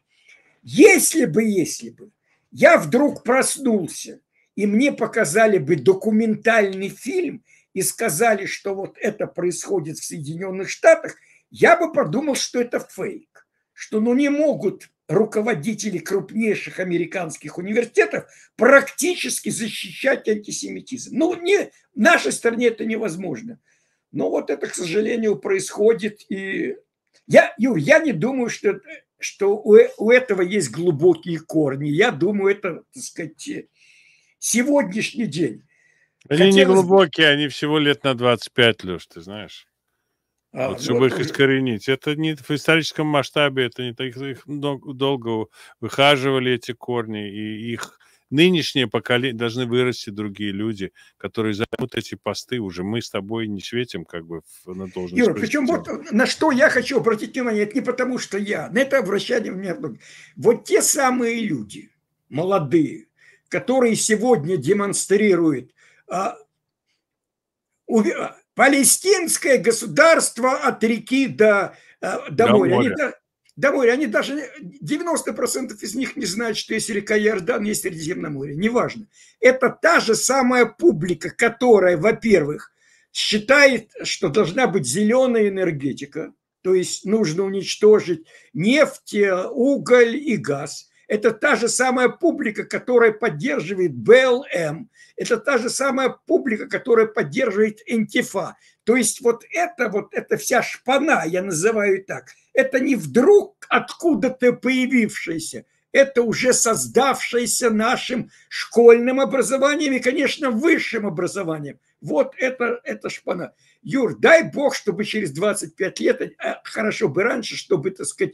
Если бы, если бы, я вдруг проснулся, и мне показали бы документальный фильм – и сказали, что вот это происходит в Соединенных Штатах, я бы подумал, что это фейк, что ну не могут руководители крупнейших американских университетов практически защищать антисемитизм. Ну, не, в нашей стране это невозможно. Но вот это, к сожалению, происходит. И я, Юр, я не думаю, что, что у, у этого есть глубокие корни. Я думаю, это, так сказать, сегодняшний день. Они не глубокие, они всего лет на 25, Леш, ты знаешь. А, вот, чтобы вот. их искоренить. Это не в историческом масштабе, это не так их долго выхаживали эти корни, и их нынешнее поколение должны вырасти другие люди, которые займут эти посты уже. Мы с тобой не светим как бы на должность. Юра, причем вот на что я хочу обратить внимание, это не потому, что я, на это обращение внимание. Вот те самые люди, молодые, которые сегодня демонстрируют а, палестинское государство от реки до, э, до, моря. Они, до моря. Они даже 90% из них не знают, что есть река Иордан, есть средиземное море Неважно. Это та же самая публика, которая, во-первых, считает, что должна быть зеленая энергетика, то есть нужно уничтожить нефть, уголь и газ – это та же самая публика, которая поддерживает БЛМ. Это та же самая публика, которая поддерживает Интифа. То есть вот это, вот эта вся шпана, я называю так, это не вдруг откуда-то появившаяся, это уже создавшееся нашим школьным образованием и, конечно, высшим образованием. Вот это, это шпана. Юр, дай бог, чтобы через 25 лет, э, хорошо бы раньше, чтобы, так сказать,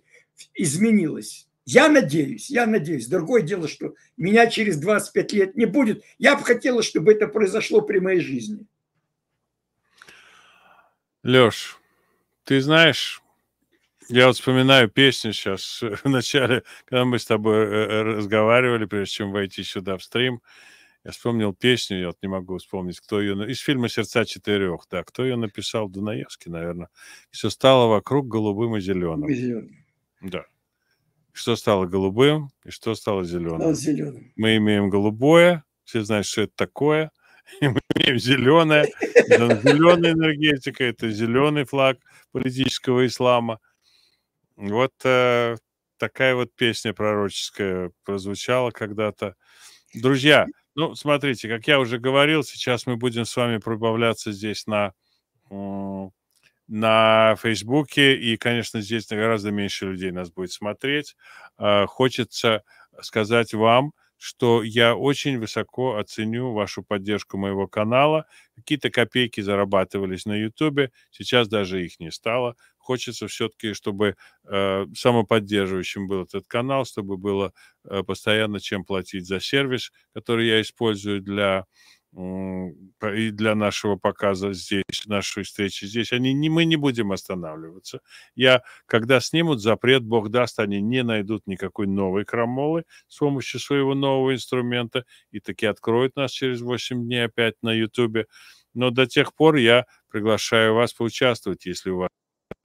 изменилось. Я надеюсь, я надеюсь. Другое дело, что меня через 25 лет не будет. Я бы хотела, чтобы это произошло при моей жизни. Леш, ты знаешь, я вот вспоминаю песню сейчас в начале, когда мы с тобой э, э, разговаривали, прежде чем войти сюда в стрим. Я вспомнил песню, я вот не могу вспомнить, кто ее... Из фильма «Сердца четырех», да. Кто ее написал? Дунаевский, наверное. «Все стало вокруг голубым и зеленым». И зеленым. Да что стало голубым и что стало зеленым. Стало зеленым. Мы имеем голубое, все знают, что это такое. И мы имеем зеленое, зеленая энергетика, это зеленый флаг политического ислама. Вот э, такая вот песня пророческая прозвучала когда-то. Друзья, ну, смотрите, как я уже говорил, сейчас мы будем с вами пробавляться здесь на на Фейсбуке, и, конечно, здесь гораздо меньше людей нас будет смотреть. А, хочется сказать вам, что я очень высоко оценю вашу поддержку моего канала. Какие-то копейки зарабатывались на Ютубе, сейчас даже их не стало. Хочется все-таки, чтобы э, самоподдерживающим был этот канал, чтобы было э, постоянно чем платить за сервис, который я использую для и для нашего показа здесь, нашей встречи здесь, они не, мы не будем останавливаться. Я, когда снимут запрет, Бог даст, они не найдут никакой новой крамолы с помощью своего нового инструмента и таки откроют нас через 8 дней опять на Ютубе. Но до тех пор я приглашаю вас поучаствовать, если у вас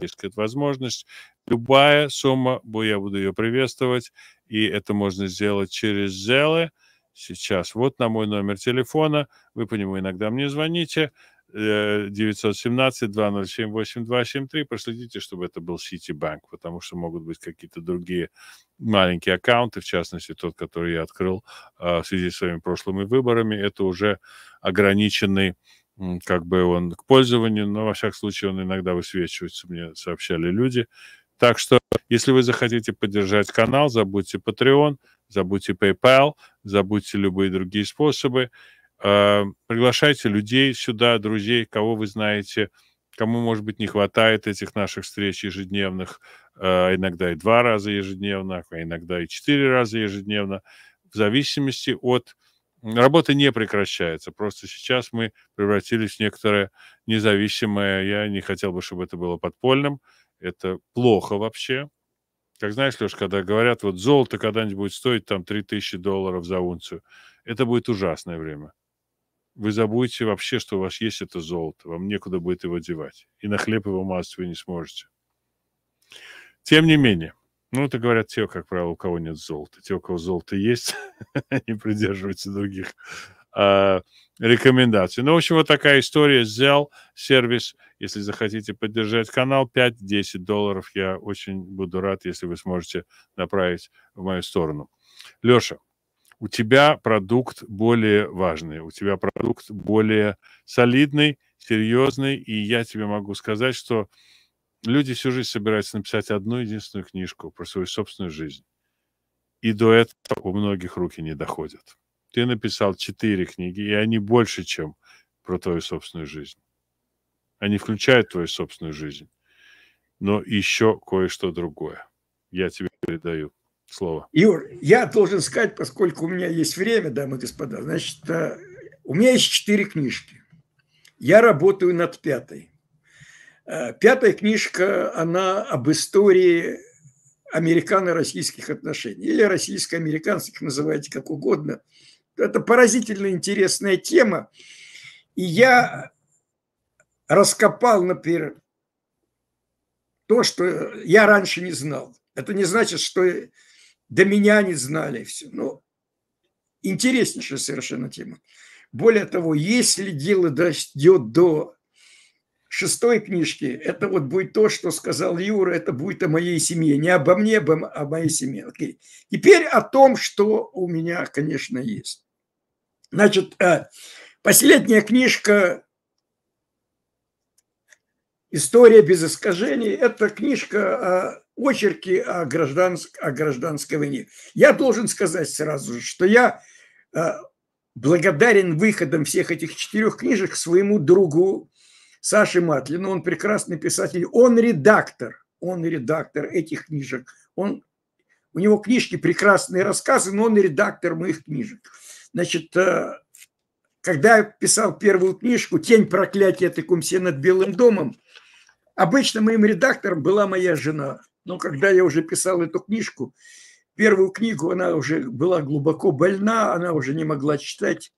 есть какая-то возможность. Любая сумма, я буду ее приветствовать, и это можно сделать через Zelle сейчас. Вот на мой номер телефона, вы по нему иногда мне звоните, 917-207-8273, э, проследите, чтобы это был Citibank, потому что могут быть какие-то другие маленькие аккаунты, в частности, тот, который я открыл а, в связи с своими прошлыми выборами, это уже ограниченный как бы он к пользованию, но, во всяком случае, он иногда высвечивается, мне сообщали люди. Так что, если вы захотите поддержать канал, забудьте Patreon – забудьте PayPal, забудьте любые другие способы. Э, приглашайте людей сюда, друзей, кого вы знаете, кому, может быть, не хватает этих наших встреч ежедневных, э, иногда и два раза ежедневно, а иногда и четыре раза ежедневно, в зависимости от... Работа не прекращается, просто сейчас мы превратились в некоторое независимое, я не хотел бы, чтобы это было подпольным, это плохо вообще, как знаешь, Леш, когда говорят, вот золото когда-нибудь будет стоить там 3000 долларов за унцию, это будет ужасное время. Вы забудете вообще, что у вас есть это золото, вам некуда будет его девать. И на хлеб его мазать вы не сможете. Тем не менее, ну, это говорят те, как правило, у кого нет золота. Те, у кого золото есть, не придерживаются других рекомендации. Э, рекомендаций. Ну, в общем, вот такая история. Zell сервис. Если захотите поддержать канал, 5-10 долларов. Я очень буду рад, если вы сможете направить в мою сторону. Леша, у тебя продукт более важный, у тебя продукт более солидный, серьезный, и я тебе могу сказать, что люди всю жизнь собираются написать одну единственную книжку про свою собственную жизнь. И до этого у многих руки не доходят ты написал четыре книги, и они больше, чем про твою собственную жизнь. Они включают твою собственную жизнь, но еще кое-что другое. Я тебе передаю слово. Юр, я должен сказать, поскольку у меня есть время, дамы и господа, значит, э, у меня есть четыре книжки. Я работаю над пятой. Э, пятая книжка, она об истории американо-российских отношений или российско-американских, называйте как угодно – это поразительно интересная тема. И я раскопал, например, то, что я раньше не знал. Это не значит, что до меня не знали все. Но интереснейшая совершенно тема. Более того, если дело дойдет до шестой книжки, это вот будет то, что сказал Юра, это будет о моей семье. Не обо мне, а о моей семье. Окей. Теперь о том, что у меня, конечно, есть. Значит, э, последняя книжка «История без искажений» – это книжка очерки о, гражданск, о гражданской войне. Я должен сказать сразу же, что я э, благодарен выходом всех этих четырех книжек своему другу Саше Матлину. Он прекрасный писатель, он редактор, он редактор этих книжек. Он, у него книжки прекрасные рассказы, но он редактор моих книжек. Значит, э, когда я писал первую книжку «Тень проклятия Текумсе над Белым домом», обычно моим редактором была моя жена. Но когда я уже писал эту книжку, первую книгу она уже была глубоко больна, она уже не могла читать,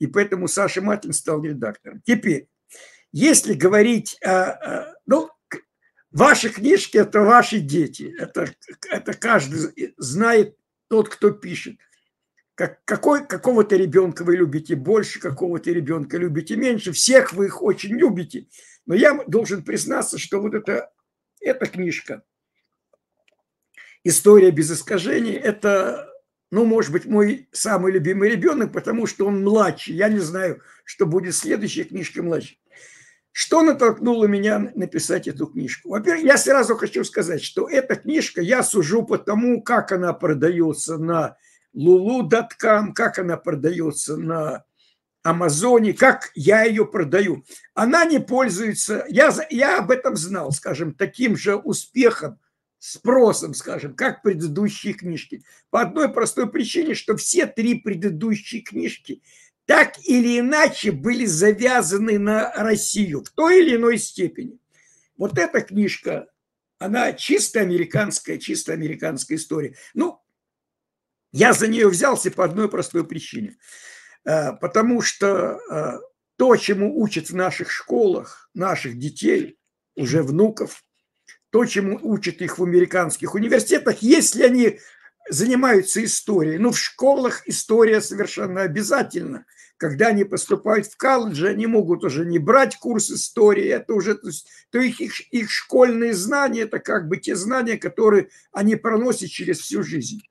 и поэтому Саша Матлин стал редактором. Теперь, если говорить Ну, ваши книжки – это ваши дети, это, это каждый знает тот, кто пишет – как, какой, какого-то ребенка вы любите больше, какого-то ребенка любите меньше, всех вы их очень любите. Но я должен признаться, что вот это, эта книжка «История без искажений» – это, ну, может быть, мой самый любимый ребенок, потому что он младший. Я не знаю, что будет следующая книжка младше. Что натолкнуло меня написать эту книжку? Во-первых, я сразу хочу сказать, что эта книжка я сужу по тому, как она продается на Lulu.com, как она продается на Амазоне, как я ее продаю. Она не пользуется, я, я об этом знал, скажем, таким же успехом, спросом, скажем, как предыдущие книжки. По одной простой причине, что все три предыдущие книжки так или иначе были завязаны на Россию в той или иной степени. Вот эта книжка, она чисто американская, чисто американская история. Ну, я за нее взялся по одной простой причине. Э, потому что э, то, чему учат в наших школах, наших детей, уже внуков, то, чему учат их в американских университетах, если они занимаются историей, ну, в школах история совершенно обязательно. Когда они поступают в колледж, они могут уже не брать курс истории, это уже, то, есть, то их, их, их школьные знания, это как бы те знания, которые они проносят через всю жизнь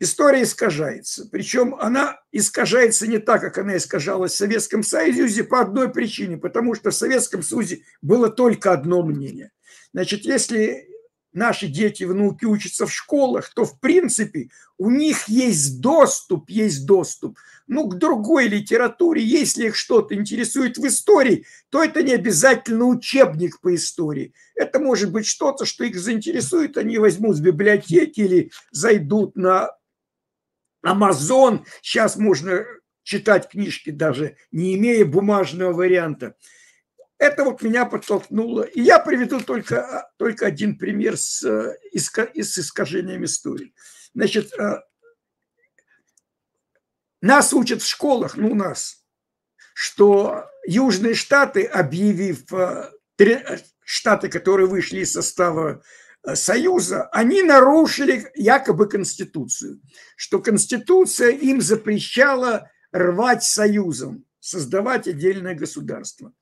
история искажается. Причем она искажается не так, как она искажалась в Советском Союзе по одной причине, потому что в Советском Союзе было только одно мнение. Значит, если наши дети, внуки учатся в школах, то, в принципе, у них есть доступ, есть доступ, ну, к другой литературе. Если их что-то интересует в истории, то это не обязательно учебник по истории. Это может быть что-то, что их заинтересует, они возьмут с библиотеки или зайдут на Амазон Сейчас можно читать книжки даже не имея бумажного варианта. Это вот меня подтолкнуло. И я приведу только, только один пример с, с искажением истории. Значит, э, нас учат в школах, ну нас, что Южные Штаты, объявив э, э, штаты, которые вышли из состава Э, союза, они нарушили якобы Конституцию, что Конституция им запрещала рвать союзом, создавать отдельное государство.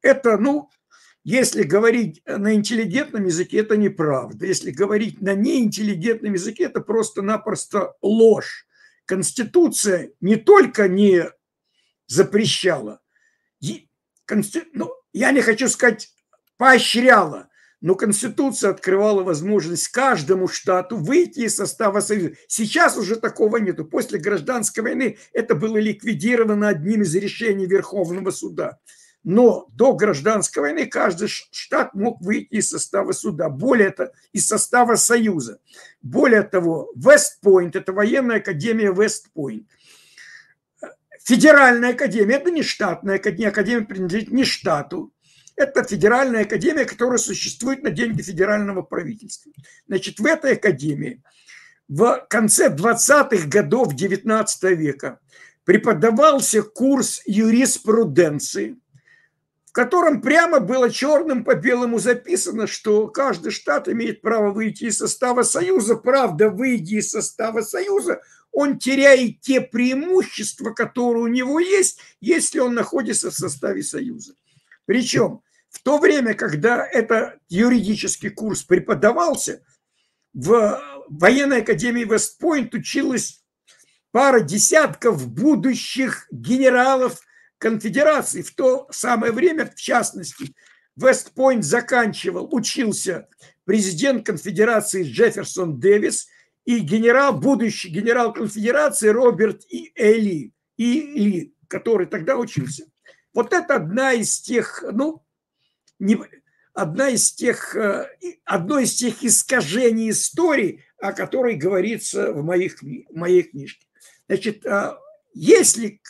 Это, ну, если говорить на интеллигентном языке, это неправда. Если говорить на неинтеллигентном языке, это просто-напросто ложь. Конституция не только не запрещала, конститу, ну, я не хочу сказать поощряла, но Конституция открывала возможность каждому штату выйти из состава Союза. Сейчас уже такого нету. После гражданской войны это было ликвидировано одним из решений Верховного суда. Но до гражданской войны каждый штат мог выйти из состава суда, более того, из состава Союза. Более того, Вестпойнт, это военная академия Вестпойнт, Федеральная академия, это не штатная академия, академия принадлежит не штату, это федеральная академия, которая существует на деньги федерального правительства. Значит, в этой академии в конце 20-х годов 19 века преподавался курс юриспруденции, в котором прямо было черным по белому записано, что каждый штат имеет право выйти из состава Союза. Правда, выйдя из состава Союза, он теряет те преимущества, которые у него есть, если он находится в составе Союза. Причем в то время, когда этот юридический курс преподавался, в военной академии Вестпойнт училась пара десятков будущих генералов конфедерации. В то самое время, в частности, Вестпойнт заканчивал, учился президент конфедерации Джефферсон Дэвис и генерал, будущий генерал конфедерации Роберт и Эли, и Ли, который тогда учился. Вот это одна из тех, ну, не, одна из тех, э, одно из тех искажений истории, о которой говорится в, моих, в моей книжке. Значит, э, если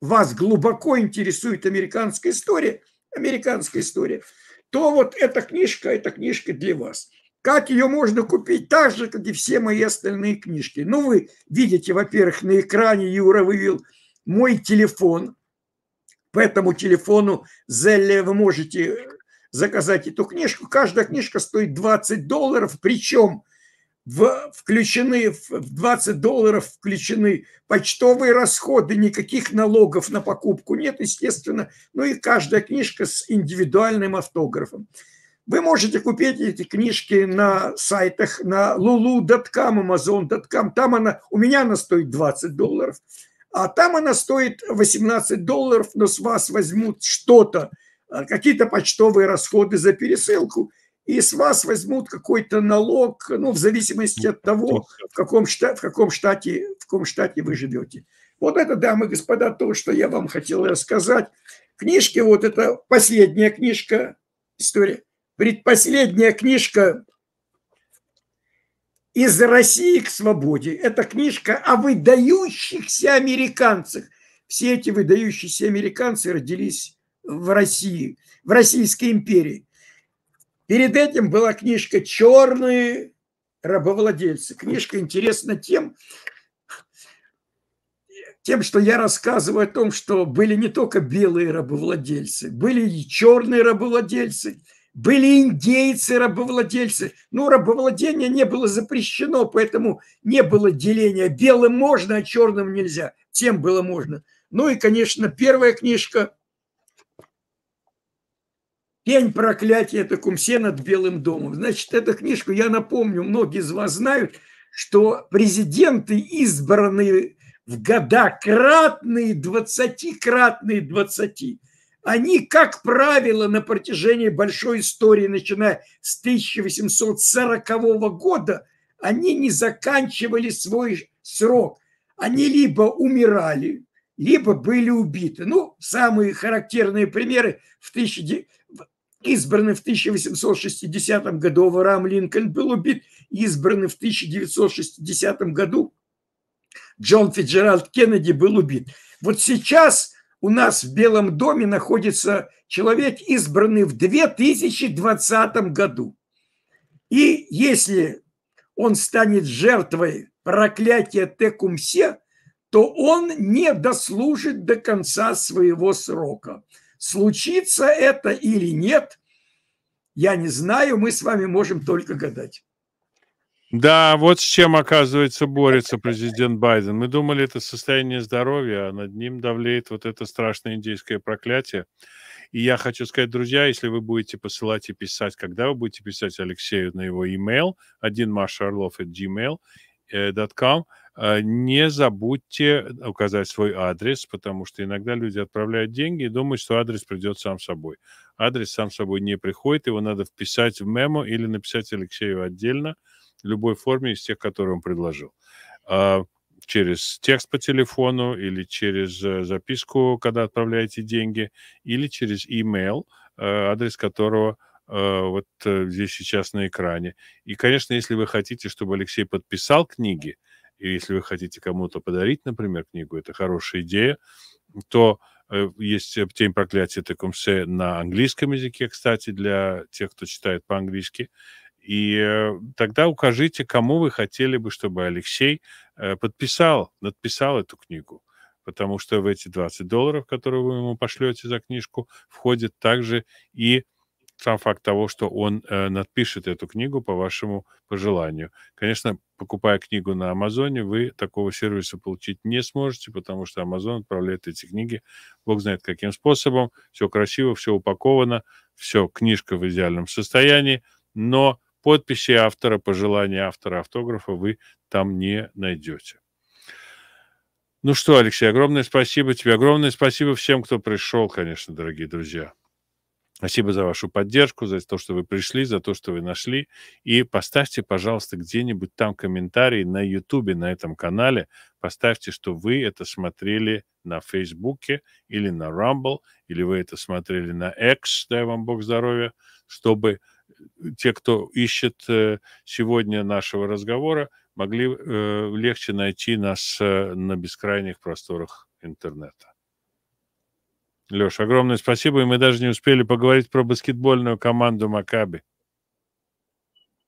вас глубоко интересует американская история, американская история, то вот эта книжка, эта книжка для вас. Как ее можно купить? Так же, как и все мои остальные книжки. Ну, вы видите, во-первых, на экране Юра вывел мой телефон – по этому телефону Зелле вы можете заказать эту книжку. Каждая книжка стоит 20 долларов, причем в, включены, в 20 долларов включены почтовые расходы, никаких налогов на покупку нет, естественно. Ну и каждая книжка с индивидуальным автографом. Вы можете купить эти книжки на сайтах, на lulu.com, amazon.com. Там она, у меня она стоит 20 долларов а там она стоит 18 долларов, но с вас возьмут что-то, э, какие-то почтовые расходы за пересылку, и с вас возьмут какой-то налог, ну, в зависимости от того, ну, в каком, штате, в каком, штате, в каком штате вы живете. Вот это, дамы и господа, то, что я вам хотел рассказать. Книжки, вот это последняя книжка, история, предпоследняя книжка из России к свободе. Это книжка о выдающихся американцах. Все эти выдающиеся американцы родились в России, в Российской империи. Перед этим была книжка «Черные рабовладельцы». Книжка интересна тем, тем, что я рассказываю о том, что были не только белые рабовладельцы, были и черные рабовладельцы, были индейцы, рабовладельцы. Ну, рабовладение не было запрещено, поэтому не было деления. Белым можно, а черным нельзя. Тем было можно. Ну и, конечно, первая книжка «Пень проклятия» – это Кумсе над Белым домом. Значит, эту книжку, я напомню, многие из вас знают, что президенты, избранные в года кратные, двадцатикратные, двадцати, 20 они, как правило, на протяжении большой истории, начиная с 1840 года, они не заканчивали свой срок. Они либо умирали, либо были убиты. Ну, самые характерные примеры в 19... избранный в 1860 году Авраам Линкольн был убит, избранный в 1960 году Джон Фиджеральд Кеннеди был убит. Вот сейчас у нас в Белом доме находится человек, избранный в 2020 году. И если он станет жертвой проклятия Текумсе, то он не дослужит до конца своего срока. Случится это или нет, я не знаю, мы с вами можем только гадать. Да, вот с чем, оказывается, борется президент Байден. Мы думали, это состояние здоровья, а над ним давлеет вот это страшное индейское проклятие. И я хочу сказать, друзья, если вы будете посылать и писать, когда вы будете писать Алексею на его email, 1 gmail.com, э, э, не забудьте указать свой адрес, потому что иногда люди отправляют деньги и думают, что адрес придет сам собой. Адрес сам собой не приходит, его надо вписать в мемо или написать Алексею отдельно – любой форме из тех, которые он предложил. А через текст по телефону или через э, записку, когда отправляете деньги, или через email, э, адрес которого э, вот здесь сейчас на экране. И, конечно, если вы хотите, чтобы Алексей подписал книги, и если вы хотите кому-то подарить, например, книгу, это хорошая идея, то есть «Тень проклятия Текумсе» на английском языке, кстати, для тех, кто читает по-английски. И э, тогда укажите, кому вы хотели бы, чтобы Алексей э, подписал, надписал эту книгу. Потому что в эти 20 долларов, которые вы ему пошлете за книжку, входит также и сам факт того, что он э, надпишет эту книгу по вашему пожеланию. Конечно, покупая книгу на Амазоне, вы такого сервиса получить не сможете, потому что Амазон отправляет эти книги, бог знает каким способом, все красиво, все упаковано, все, книжка в идеальном состоянии, но подписи автора, пожелания автора, автографа вы там не найдете. Ну что, Алексей, огромное спасибо тебе, огромное спасибо всем, кто пришел, конечно, дорогие друзья. Спасибо за вашу поддержку, за то, что вы пришли, за то, что вы нашли. И поставьте, пожалуйста, где-нибудь там комментарий на YouTube, на этом канале. Поставьте, что вы это смотрели на Фейсбуке или на Rumble, или вы это смотрели на X, дай вам бог здоровья, чтобы те, кто ищет э, сегодня нашего разговора, могли э, легче найти нас э, на бескрайних просторах интернета. Леш, огромное спасибо, и мы даже не успели поговорить про баскетбольную команду Макаби.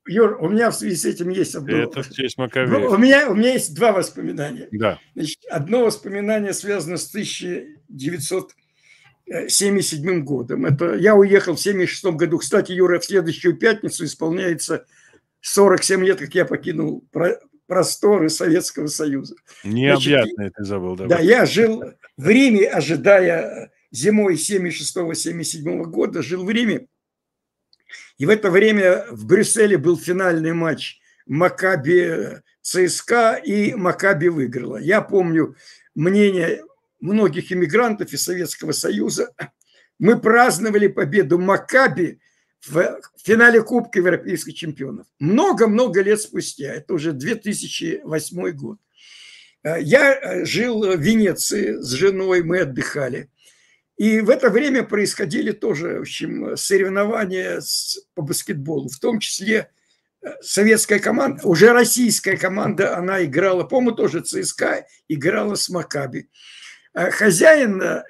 Юр, у меня в связи с этим есть одно... Это в честь Маковея. Ну, у меня, у меня есть два воспоминания. Да. Значит, одно воспоминание связано с 1900 1977 годом. Это я уехал в 1976 году. Кстати, Юра, в следующую пятницу исполняется 47 лет, как я покинул просторы Советского Союза. Необъятное ты забыл. Давай. Да, я жил в Риме, ожидая зимой 76-77 года, жил в Риме. И в это время в Брюсселе был финальный матч Макаби ЦСКА, и Макаби выиграла. Я помню мнение многих иммигрантов из Советского Союза, мы праздновали победу Макаби в финале Кубка Европейских чемпионов. Много-много лет спустя, это уже 2008 год. Я э, жил в Венеции с женой, мы отдыхали. И в это время происходили тоже в общем, соревнования по баскетболу, в том числе э, советская команда, уже российская команда, она играла, по-моему, тоже ЦСКА, играла с Макаби. Э, хозяин э,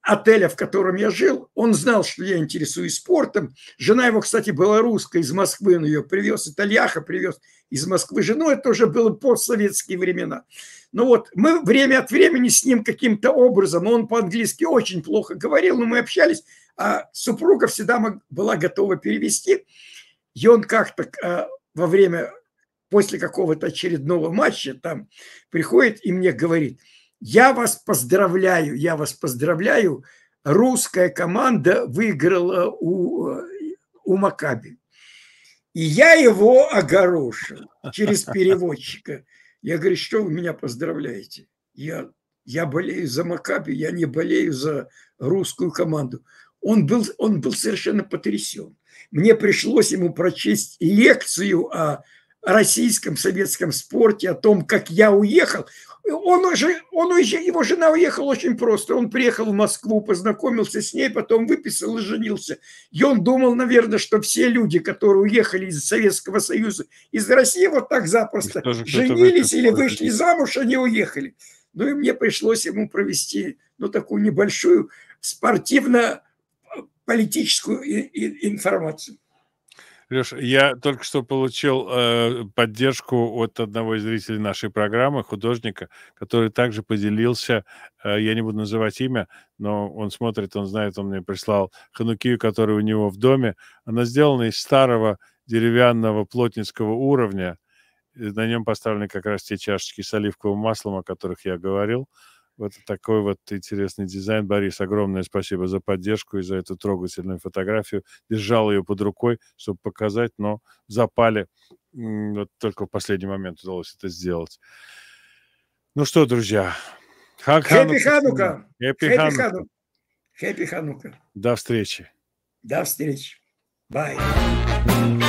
отеля, в котором я жил, он знал, что я интересуюсь спортом. Жена его, кстати, была русская, из Москвы он ее привез, итальяха привез из Москвы. Жену это уже было постсоветские времена. Ну вот, мы время от времени с ним каким-то образом, он по-английски очень плохо говорил, но мы общались, а супруга всегда была готова перевести. И он как-то э, во время, после какого-то очередного матча там приходит и мне говорит – я вас поздравляю, я вас поздравляю. Русская команда выиграла у, э, у Макаби. И я его огорошил через переводчика. Я говорю, что вы меня поздравляете? Я, я болею за Макаби, я не болею за русскую команду. Он был, он был совершенно потрясен. Мне пришлось ему прочесть лекцию о российском советском спорте, о том, как я уехал. Он уже, он уже, его жена уехала очень просто. Он приехал в Москву, познакомился с ней, потом выписал и женился. И он думал, наверное, что все люди, которые уехали из Советского Союза, из России вот так запросто женились или вышли замуж, они уехали. Ну и мне пришлось ему провести ну, такую небольшую спортивно-политическую информацию. Леш, я только что получил э, поддержку от одного из зрителей нашей программы, художника, который также поделился, э, я не буду называть имя, но он смотрит, он знает, он мне прислал ханукию, которая у него в доме. Она сделана из старого деревянного плотницкого уровня. Э, на нем поставлены как раз те чашечки с оливковым маслом, о которых я говорил. Вот такой вот интересный дизайн. Борис, огромное спасибо за поддержку и за эту трогательную фотографию. Держал ее под рукой, чтобы показать, но запали. Вот только в последний момент удалось это сделать. Ну что, друзья, Хак Хэппи Ханука. Хэппи Ханука. Ханука. Хэппи Ханука. До встречи. До встречи. Bye.